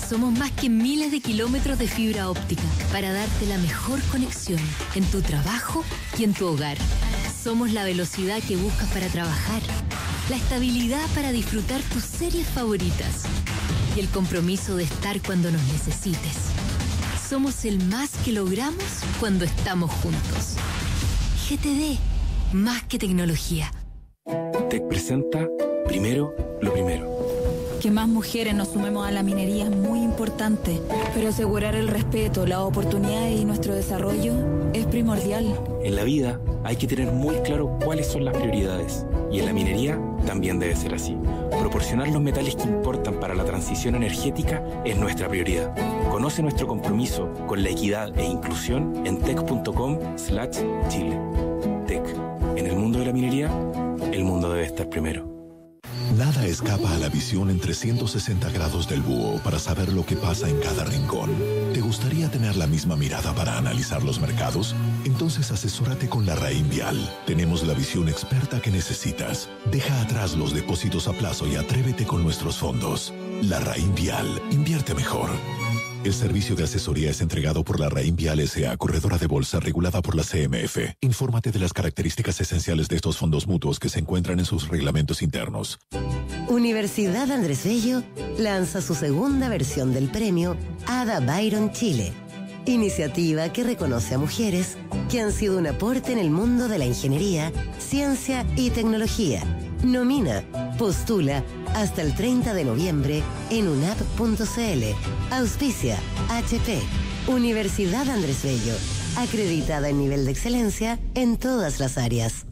Somos más que miles de kilómetros de fibra óptica para darte la mejor conexión en tu trabajo y en tu hogar. Somos la velocidad que buscas para trabajar, la estabilidad para disfrutar tus series favoritas y el compromiso de estar cuando nos necesites. Somos el más que logramos cuando estamos juntos. GTD, más que tecnología. Tech presenta Primero lo primero. Que más mujeres nos sumemos a la minería es muy importante, pero asegurar el respeto, la oportunidad y nuestro desarrollo es primordial. En la vida hay que tener muy claro cuáles son las prioridades y en la minería también debe ser así. Proporcionar los metales que importan para la transición energética es nuestra prioridad. Conoce nuestro compromiso con la equidad e inclusión en tech.com/chile. Tech en el mundo de la minería, el mundo debe estar primero. Nada escapa a la visión en 360 grados del búho para saber lo que pasa en cada rincón. ¿Te gustaría tener la misma mirada para analizar los mercados? Entonces asesórate con la Raín Vial. Tenemos la visión experta que necesitas. Deja atrás los depósitos a plazo y atrévete con nuestros fondos. La Raín Vial invierte mejor. El servicio de asesoría es entregado por la Reinvial Vial S.A., corredora de bolsa regulada por la CMF. Infórmate de las características esenciales de estos fondos mutuos que se encuentran en sus reglamentos internos. Universidad Andrés Bello lanza su segunda versión del premio Ada Byron Chile, iniciativa que reconoce a mujeres que han sido un aporte en el mundo de la ingeniería, ciencia y tecnología Nomina. Postula hasta el 30 de noviembre en unap.cl. Auspicia HP. Universidad Andrés Bello. Acreditada en nivel de excelencia en todas las áreas.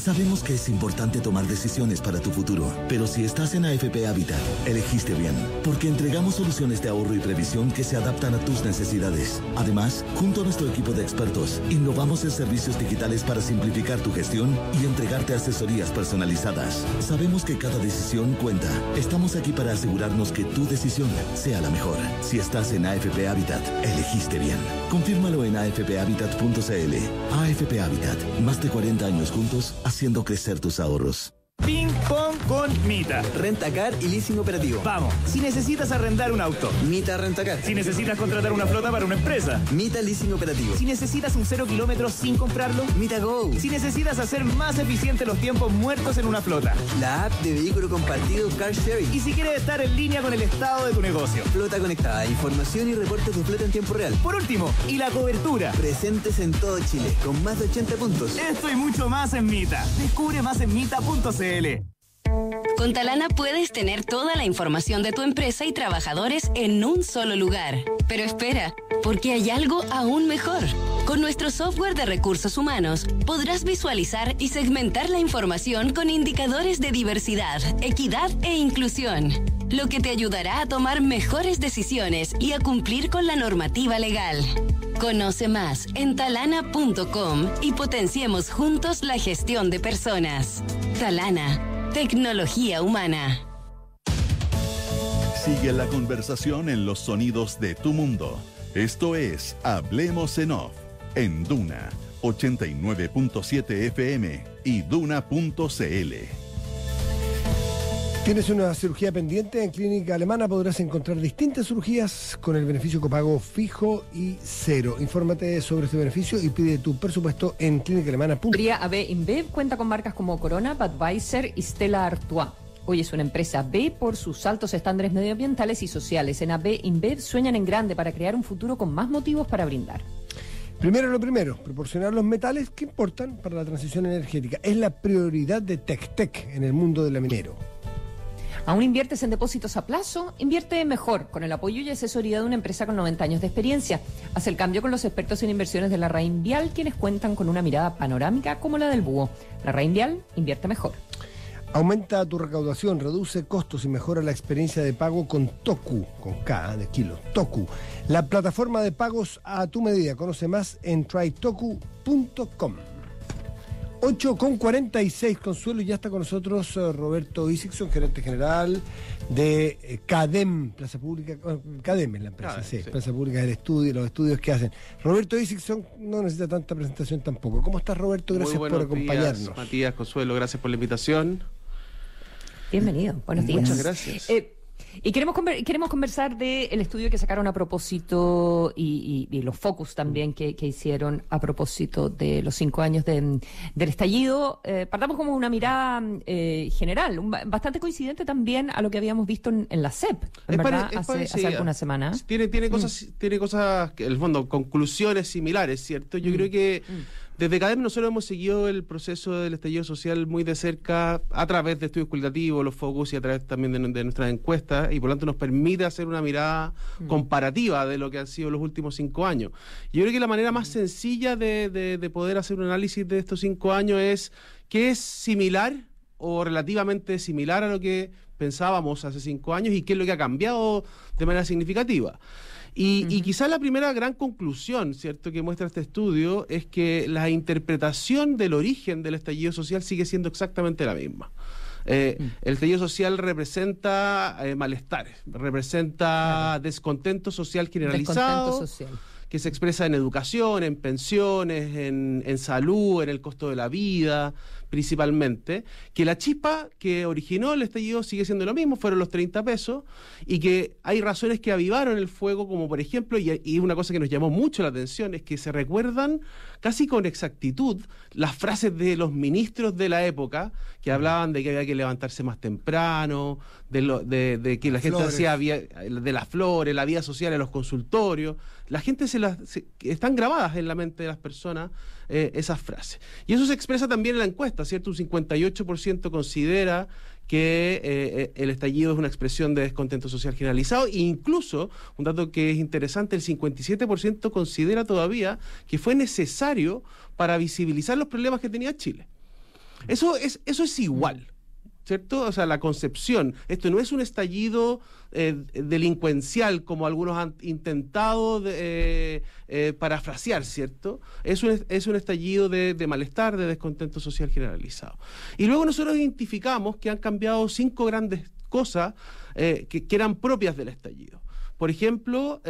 Sabemos que es importante tomar decisiones para tu futuro, pero si estás en AFP Habitat, elegiste bien, porque entregamos soluciones de ahorro y previsión que se adaptan a tus necesidades. Además, junto a nuestro equipo de expertos, innovamos en servicios digitales para simplificar tu gestión y entregarte asesorías personalizadas. Sabemos que cada decisión cuenta. Estamos aquí para asegurarnos que tu decisión sea la mejor. Si estás en AFP Habitat, elegiste bien. Confírmalo en afphabitat.cl. AFP Habitat, más de 40 años juntos haciendo crecer tus ahorros. Ping Pong con Mita. Rentacar y leasing operativo. Vamos, si necesitas arrendar un auto. Mita Rentacar. Si necesitas contratar una flota para una empresa. Mita Leasing operativo. Si necesitas un cero kilómetro sin comprarlo. Mita Go. Si necesitas hacer más eficiente los tiempos muertos en una flota. La app de vehículo compartido Car Sharing. Y si quieres estar en línea con el estado de tu negocio. Flota conectada, información y reportes de flota en tiempo real. Por último, y la cobertura. Presentes en todo Chile, con más de 80 puntos. Esto y mucho más en Mita. Descubre más en MITA.C con Talana puedes tener toda la información de tu empresa y trabajadores en un solo lugar. Pero espera, porque hay algo aún mejor. Con nuestro software de recursos humanos podrás visualizar y segmentar la información con indicadores de diversidad, equidad e inclusión, lo que te ayudará a tomar mejores decisiones y a cumplir con la normativa legal. Conoce más en talana.com y potenciemos juntos la gestión de personas. Salana, Tecnología humana. Sigue la conversación en los sonidos de tu mundo. Esto es Hablemos en Off, en Duna 89.7 FM y Duna.cl. ¿Tienes una cirugía pendiente? En Clínica Alemana podrás encontrar distintas cirugías con el beneficio copago fijo y cero. Infórmate sobre este beneficio y pide tu presupuesto en clínicaalemana.com. AB InBev cuenta con marcas como Corona, Budweiser y Stella Artois. Hoy es una empresa B por sus altos estándares medioambientales y sociales. En AB InBev sueñan en grande para crear un futuro con más motivos para brindar. Primero lo primero, proporcionar los metales que importan para la transición energética. Es la prioridad de TecTec en el mundo del minero. ¿Aún inviertes en depósitos a plazo? Invierte mejor con el apoyo y asesoría de una empresa con 90 años de experiencia. Haz el cambio con los expertos en inversiones de la Vial, quienes cuentan con una mirada panorámica como la del búho. La vial invierte mejor. Aumenta tu recaudación, reduce costos y mejora la experiencia de pago con Toku, con K ¿eh? de kilo, Toku, la plataforma de pagos a tu medida. Conoce más en trytoku.com. 8 con 46, Consuelo, y ya está con nosotros eh, Roberto Isixon, gerente general de eh, CADEM, Plaza Pública, eh, CADEM es la empresa, sí, Plaza Pública del Estudio, los estudios que hacen. Roberto Isixon no necesita tanta presentación tampoco. ¿Cómo estás, Roberto? Gracias por acompañarnos. Días, Matías, Consuelo, gracias por la invitación. Bienvenido, buenos días. Muchas gracias. Y queremos, queremos conversar del estudio que sacaron a propósito y, los focus también que, que, hicieron a propósito de los cinco años del estallido. Eh, partamos como una mirada eh, general, bastante coincidente también a lo que habíamos visto en, la CEP, hace, hace algunas semanas. Tiene, tiene, mm. cosas, tiene cosas, en el fondo, conclusiones similares, ¿cierto? Yo mm. creo que... Mm. Desde CADEM nosotros hemos seguido el proceso del estallido social muy de cerca a través de estudios cualitativos, los focus y a través también de, nuestras encuestas y por lo tanto nos permite hacer una mirada mm. comparativa de lo que han sido los últimos cinco años. Yo creo que la manera más mm. sencilla de poder hacer un análisis de estos cinco años es qué es similar o relativamente similar a lo que pensábamos hace cinco años y qué es lo que ha cambiado de manera significativa. Y, quizás la primera gran conclusión, ¿cierto?, que muestra este estudio es que la interpretación del origen del estallido social sigue siendo exactamente la misma. Eh, mm. El estallido social representa eh, malestares, representa descontento social generalizado. que se expresa en educación, en pensiones, en, salud, en el costo de la vida, principalmente, que la chispa que originó el estallido sigue siendo lo mismo, fueron los 30 pesos, y que hay razones que avivaron el fuego, como por ejemplo, y, y una cosa que nos llamó mucho la atención, es que se recuerdan casi con exactitud las frases de los ministros de la época, que hablaban de que había que levantarse más temprano, de, de, que la gente decía de las flores, la vida social en los consultorios. La gente se las están grabadas en la mente de las personas eh, esas frases. Y eso se expresa también en la encuesta, ¿cierto? Un 58% considera que eh, eh, el estallido es una expresión de descontento social generalizado e incluso, un dato que es interesante, el 57% considera todavía que fue necesario para visibilizar los problemas que tenía Chile. Eso es, eso es igual. ¿cierto? O sea, la concepción. Esto no es un estallido eh, delincuencial como algunos han intentado eh, eh, parafrasear, ¿cierto? Es un, es un estallido de, malestar, de descontento social generalizado. Y luego nosotros identificamos que han cambiado cinco grandes cosas que, que, eran propias del estallido. Por ejemplo,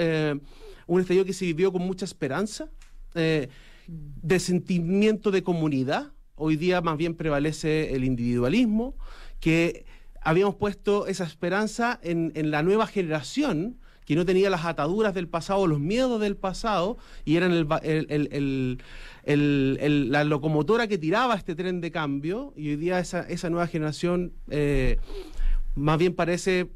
un estallido que se vivió con mucha esperanza, de sentimiento de comunidad, hoy día más bien prevalece el individualismo, que habíamos puesto esa esperanza en, en la nueva generación que no tenía las ataduras del pasado, los miedos del pasado, y eran la locomotora que tiraba este tren de cambio, y hoy día esa, esa nueva generación eh, más bien parece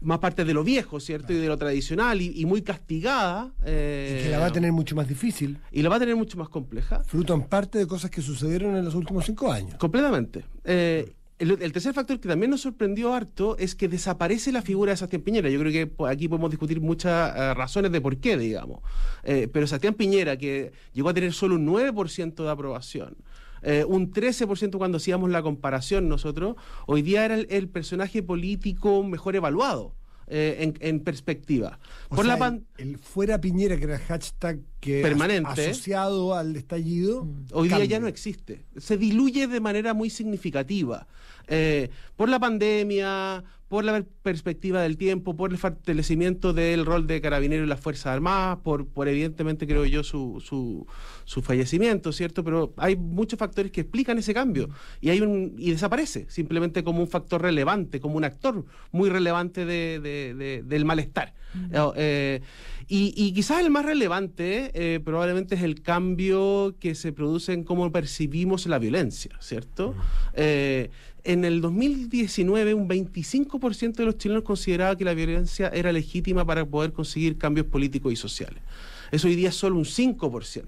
más parte de lo viejo, ¿cierto? Y de lo tradicional, y, muy castigada. Eh, y que la va a tener mucho más difícil. Y la va a tener mucho más compleja. Fruto en parte de cosas que sucedieron en los últimos cinco años. Completamente. Eh, el, tercer factor que también nos sorprendió harto es que desaparece la figura de Sebastián Piñera. Yo creo que aquí podemos discutir muchas eh, razones de por qué, digamos. Eh, pero Sebastián Piñera, que llegó a tener solo un 9% de aprobación, eh, un 13% cuando hacíamos la comparación nosotros, hoy día era el, personaje político mejor evaluado. en, perspectiva. la el, fuera Piñera, que era el hashtag permanente asociado al estallido mm. hoy día ya no existe se diluye de manera muy significativa eh, por la pandemia por la perspectiva del tiempo por el fortalecimiento del rol de carabinero en las fuerzas armadas por evidentemente creo yo su, su, su fallecimiento cierto pero hay muchos factores que explican ese cambio y y desaparece simplemente como un factor relevante como un actor muy relevante del malestar mm. eh, eh, y, quizás el más relevante eh, probablemente es el cambio que se produce en cómo percibimos la violencia, ¿cierto? Eh, en el 2019, un 25% de los chilenos consideraba que la violencia era legítima para poder conseguir cambios políticos y sociales. Eso hoy día es solo un 5%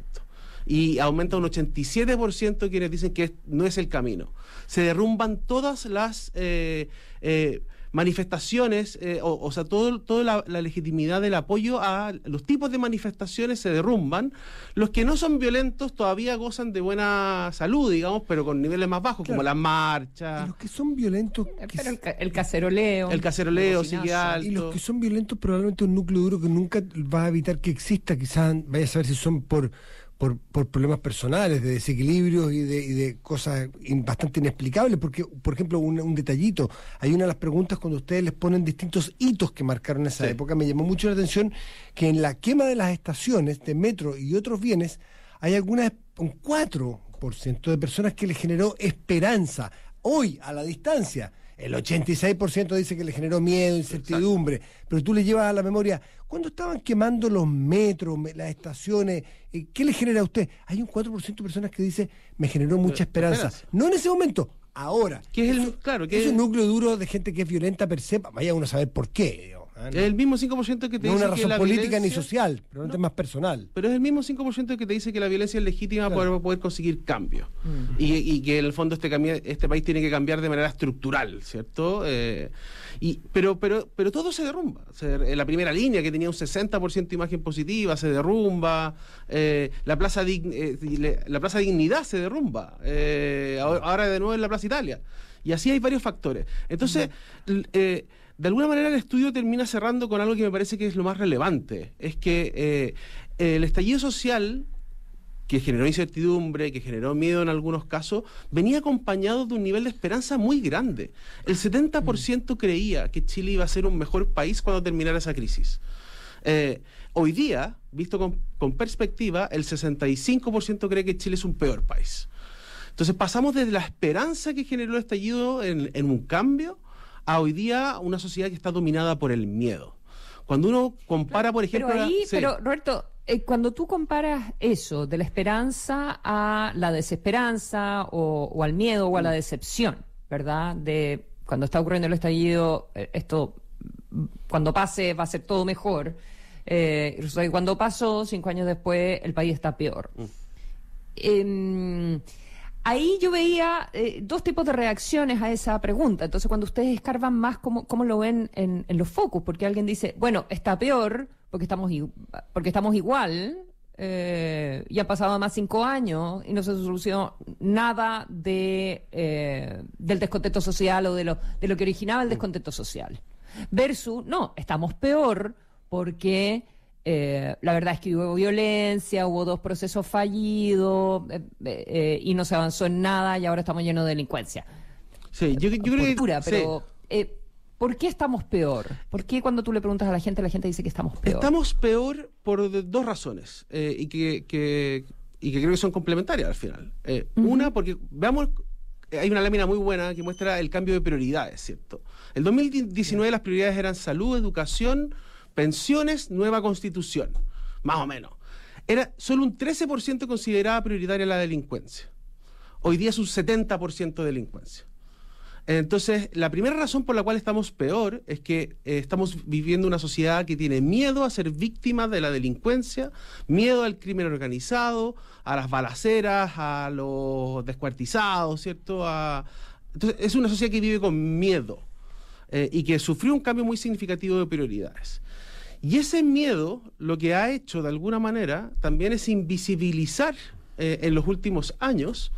y aumenta un 87% quienes dicen que no es el camino. Se derrumban todas las eh, manifestaciones, eh, o, sea, toda todo la, legitimidad del apoyo a los tipos de manifestaciones se derrumban. Los que no son violentos todavía gozan de buena salud, digamos, pero con niveles más bajos, como las marchas. Y los que son violentos... el, caceroleo. El caceroleo sigue Y los que son violentos probablemente un núcleo duro que nunca va a evitar que exista, quizás vaya a saber si son por por, por problemas personales, de desequilibrios y de, cosas bastante inexplicables, porque, por ejemplo, un, detallito, hay una de las preguntas cuando ustedes les ponen distintos hitos que marcaron esa época, me llamó mucho la atención que en la quema de las estaciones de metro y otros bienes, hay algunas, un 4% de personas que les generó esperanza, hoy, a la distancia el 86% dice que le generó miedo, incertidumbre, pero tú le llevas a la memoria, ¿cuándo estaban quemando los metros, las estaciones? Eh, ¿Qué le genera a usted? Hay un 4% de personas que dice, me generó mucha esperanza. No en ese momento, ahora. Que es el, núcleo duro de gente que es violenta per vaya uno a saber por qué. Ah, es el mismo 5% que te dice una razón que la política ni social, pero más personal. Pero es el mismo 5% que te dice que la violencia es legítima para poder conseguir cambios. Mm. Y, que en el fondo este, este país tiene que cambiar de manera estructural, ¿cierto? Eh, y, pero, pero, pero todo se derrumba. la primera línea que tenía un 60% de imagen positiva se derrumba. Eh, la, plaza eh, la Plaza Dignidad se derrumba. ahora de nuevo es la Plaza Italia. Y así hay varios factores. Entonces, de alguna manera el estudio termina cerrando con algo que me parece que es lo más relevante. Es que eh, el estallido social que generó incertidumbre, que generó miedo en algunos casos, venía acompañado de un nivel de esperanza muy grande. El 70% creía que Chile iba a ser un mejor país cuando terminara esa crisis. Eh, hoy día, visto con, perspectiva, el 65% cree que Chile es un peor país. Entonces pasamos desde la esperanza que generó el estallido en un cambio a hoy día una sociedad que está dominada por el miedo. Cuando uno compara, por ejemplo... Pero ahí, pero Roberto, eh, cuando tú comparas eso de la esperanza a la desesperanza o, al miedo o a la decepción, ¿verdad? De cuando está ocurriendo el estallido, eh, esto, mm, cuando pase va a ser todo mejor. Eh, cuando pasó, cinco años después, el país está peor. Mm. Em, ahí yo veía eh, dos tipos de reacciones a esa pregunta. Entonces, cuando ustedes escarban más, ¿cómo, cómo lo ven en, los focos? Porque alguien dice, bueno, está peor porque estamos, porque estamos igual eh, y han pasado más cinco años y no se solucionó nada de, eh, del descontento social o de lo, de lo que originaba el mm. descontento social. Versus, no, estamos peor porque eh, la verdad es que hubo violencia, hubo dos procesos fallidos eh, eh, y no se avanzó en nada y ahora estamos llenos de delincuencia. Sí, yo, creo que... Pero, ¿Por qué estamos peor? ¿Por qué cuando tú le preguntas a la gente, la gente dice que estamos peor? Estamos peor por dos razones y, que, y que creo que son complementarias al final. Una, porque veamos, hay una lámina muy buena que muestra el cambio de prioridades, ¿cierto? El 2019 las prioridades eran salud, educación, Pensiones, nueva constitución, más o menos. Era solo un 13% considerada prioritaria la delincuencia. Hoy día es un 70% de delincuencia. Entonces, la primera razón por la cual estamos peor es que eh, estamos viviendo una sociedad que tiene miedo a ser víctima de la delincuencia, miedo al crimen organizado, a las balaceras, a los descuartizados, ¿cierto? A... Entonces, es una sociedad que vive con miedo eh, y que sufrió un cambio muy significativo de prioridades. Y ese miedo lo que ha hecho de alguna manera también es invisibilizar eh, en los últimos años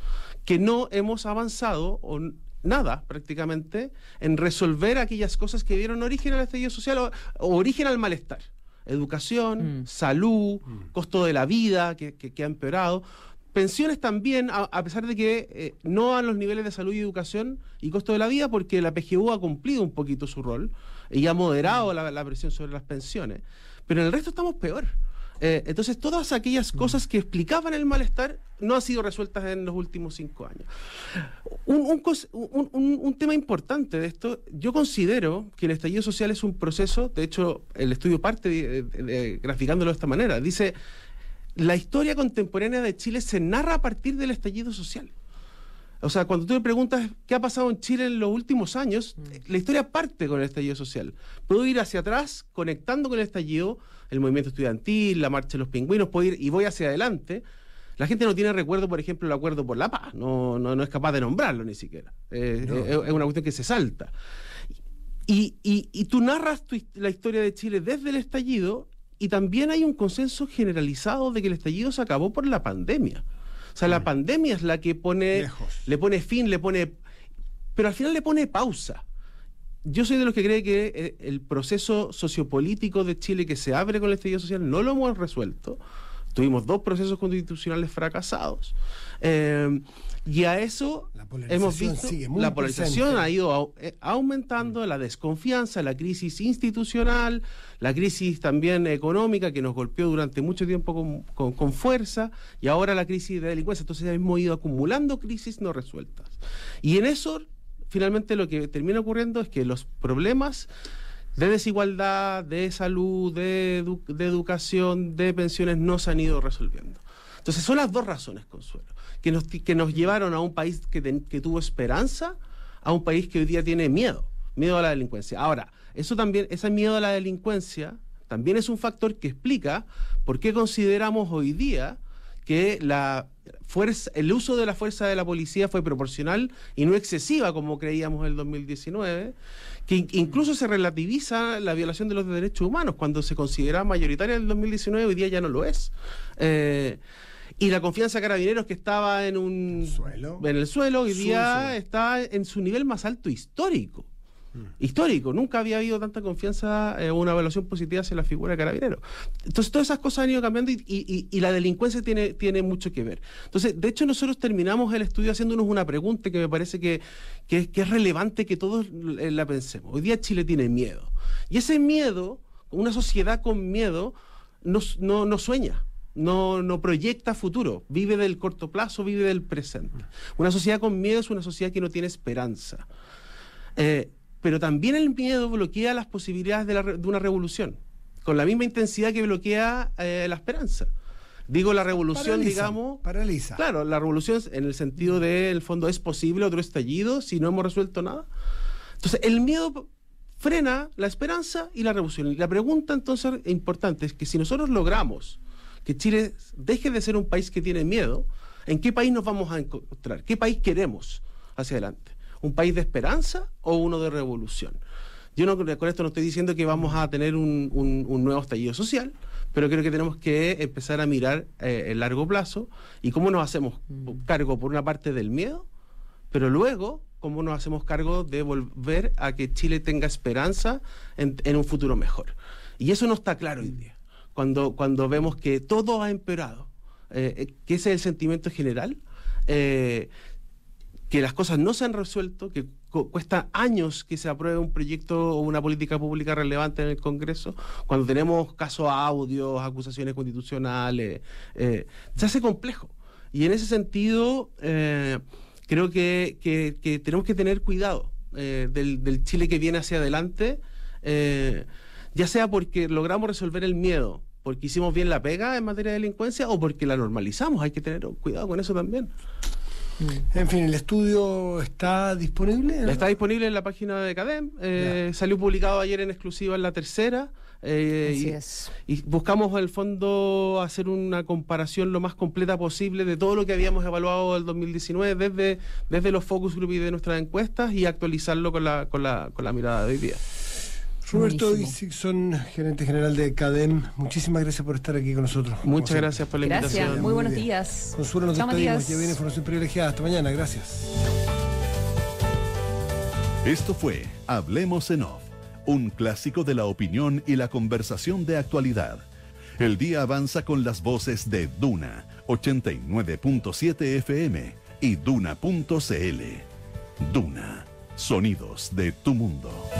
que no hemos avanzado o nada prácticamente en resolver aquellas cosas que dieron origen al estallido social o, origen al malestar. Educación, mm. salud, mm. costo de la vida que, ha empeorado. Pensiones también, a, pesar de que eh, no a los niveles de salud y educación y costo de la vida, porque la PGU ha cumplido un poquito su rol y ha moderado la, la presión sobre las pensiones. Pero en el resto estamos peor. Eh, entonces, todas aquellas cosas que explicaban el malestar no han sido resueltas en los últimos cinco años. Un, tema importante de esto, yo considero que el estallido social es un proceso, de hecho, el estudio parte graficándolo de esta manera, dice, la historia contemporánea de Chile se narra a partir del estallido social. O sea, cuando tú me preguntas qué ha pasado en Chile en los últimos años, mm. la historia parte con el estallido social. Puedo ir hacia atrás conectando con el estallido, el movimiento estudiantil, la marcha de los pingüinos, puedo ir y voy hacia adelante. La gente no tiene recuerdo, por ejemplo, el acuerdo por la paz, no, no, es capaz de nombrarlo ni siquiera. Eh, eh, es, una cuestión que se salta. Y, y, tú narras la historia de Chile desde el estallido y también hay un consenso generalizado de que el estallido se acabó por la pandemia. O sea, la pandemia es la que pone, le pone fin, le pone, pero al final le pone pausa. Yo soy de los que cree que eh, el proceso sociopolítico de Chile que se abre con el estallido social no lo hemos resuelto. Tuvimos dos procesos constitucionales fracasados. Eh, y a eso hemos visto la polarización ha ido eh, aumentando, la desconfianza, la crisis institucional, la crisis también económica que nos golpeó durante mucho tiempo con, fuerza y ahora la crisis de delincuencia. Entonces hemos ido acumulando crisis no resueltas. Y en eso finalmente lo que termina ocurriendo es que los problemas de desigualdad, de salud, de educación, de pensiones no se han ido resolviendo. Entonces son las dos razones, Consuelo, que nos, que nos llevaron a un país que, tuvo esperanza, a un país que hoy día tiene miedo, miedo a la delincuencia. Ahora, eso también, ese miedo a la delincuencia también es un factor que explica por qué consideramos hoy día que la fuerza, el uso de la fuerza de la policía fue proporcional y no excesiva como creíamos en el 2019, que incluso se relativiza la violación de los derechos humanos cuando se consideraba mayoritaria en el 2019, hoy día ya no lo es. Eh, y la confianza de Carabineros que estaba en un suelo. en el suelo hoy día está en su nivel más alto histórico. Mm. Histórico, nunca había habido tanta confianza o eh, una evaluación positiva hacia la figura de carabinero. Entonces, todas esas cosas han ido cambiando y, la delincuencia tiene, tiene mucho que ver. Entonces, de hecho, nosotros terminamos el estudio haciéndonos una pregunta que me parece que, que, es, relevante que todos eh, la pensemos. Hoy día Chile tiene miedo. Y ese miedo, una sociedad con miedo, no sueña no, proyecta futuro, vive del corto plazo, vive del presente. Una sociedad con miedo es una sociedad que no tiene esperanza. Eh, pero también el miedo bloquea las posibilidades de, una revolución, con la misma intensidad que bloquea eh, la esperanza. Digo, la revolución, digamos. Paraliza. Claro, la revolución en el sentido de, el fondo, es posible otro estallido si no hemos resuelto nada. Entonces, el miedo frena la esperanza y la revolución. La pregunta, entonces, importante es que si nosotros logramos que Chile deje de ser un país que tiene miedo, ¿en qué país nos vamos a encontrar? ¿Qué país queremos hacia adelante? ¿Un país de esperanza o uno de revolución? Yo no, con esto no estoy diciendo que vamos a tener un, nuevo estallido social, pero creo que tenemos que empezar a mirar eh, el largo plazo y cómo nos hacemos mm. cargo, por una parte, del miedo, pero luego cómo nos hacemos cargo de volver a que Chile tenga esperanza en, en un futuro mejor. Y eso no está claro hoy mm. día cuando, vemos que todo ha empeorado, eh, eh, que ese es el sentimiento general, eh, que las cosas no se han resuelto, que cuesta años que se apruebe un proyecto o una política pública relevante en el Congreso, cuando tenemos casos audios, acusaciones constitucionales, se hace complejo. Y en ese sentido, creo que, tenemos que tener cuidado del, Chile que viene hacia adelante, ya sea porque logramos resolver el miedo, porque hicimos bien la pega en materia de delincuencia o porque la normalizamos. Hay que tener cuidado con eso también. En fin, el estudio está disponible. Está disponible en la página de CADEM. Eh, salió publicado ayer en exclusiva en la tercera. Eh, Así y, es. y, buscamos el fondo hacer una comparación lo más completa posible de todo lo que habíamos evaluado el 2019 desde, desde los focus group y de nuestras encuestas y actualizarlo con la, con la, con la mirada de hoy día. Roberto Issigson, gerente general de CADEM. Muchísimas gracias por estar aquí con nosotros. Muchas gracias por la invitación. Gracias, muy, buenos días. Consuelo, nos viene información privilegiada. Hasta mañana, gracias. Esto fue Hablemos en Off, un clásico de la opinión y la conversación de actualidad. El día avanza con las voces de Duna, 89.7 FM y Duna.cl. Duna, sonidos de tu mundo.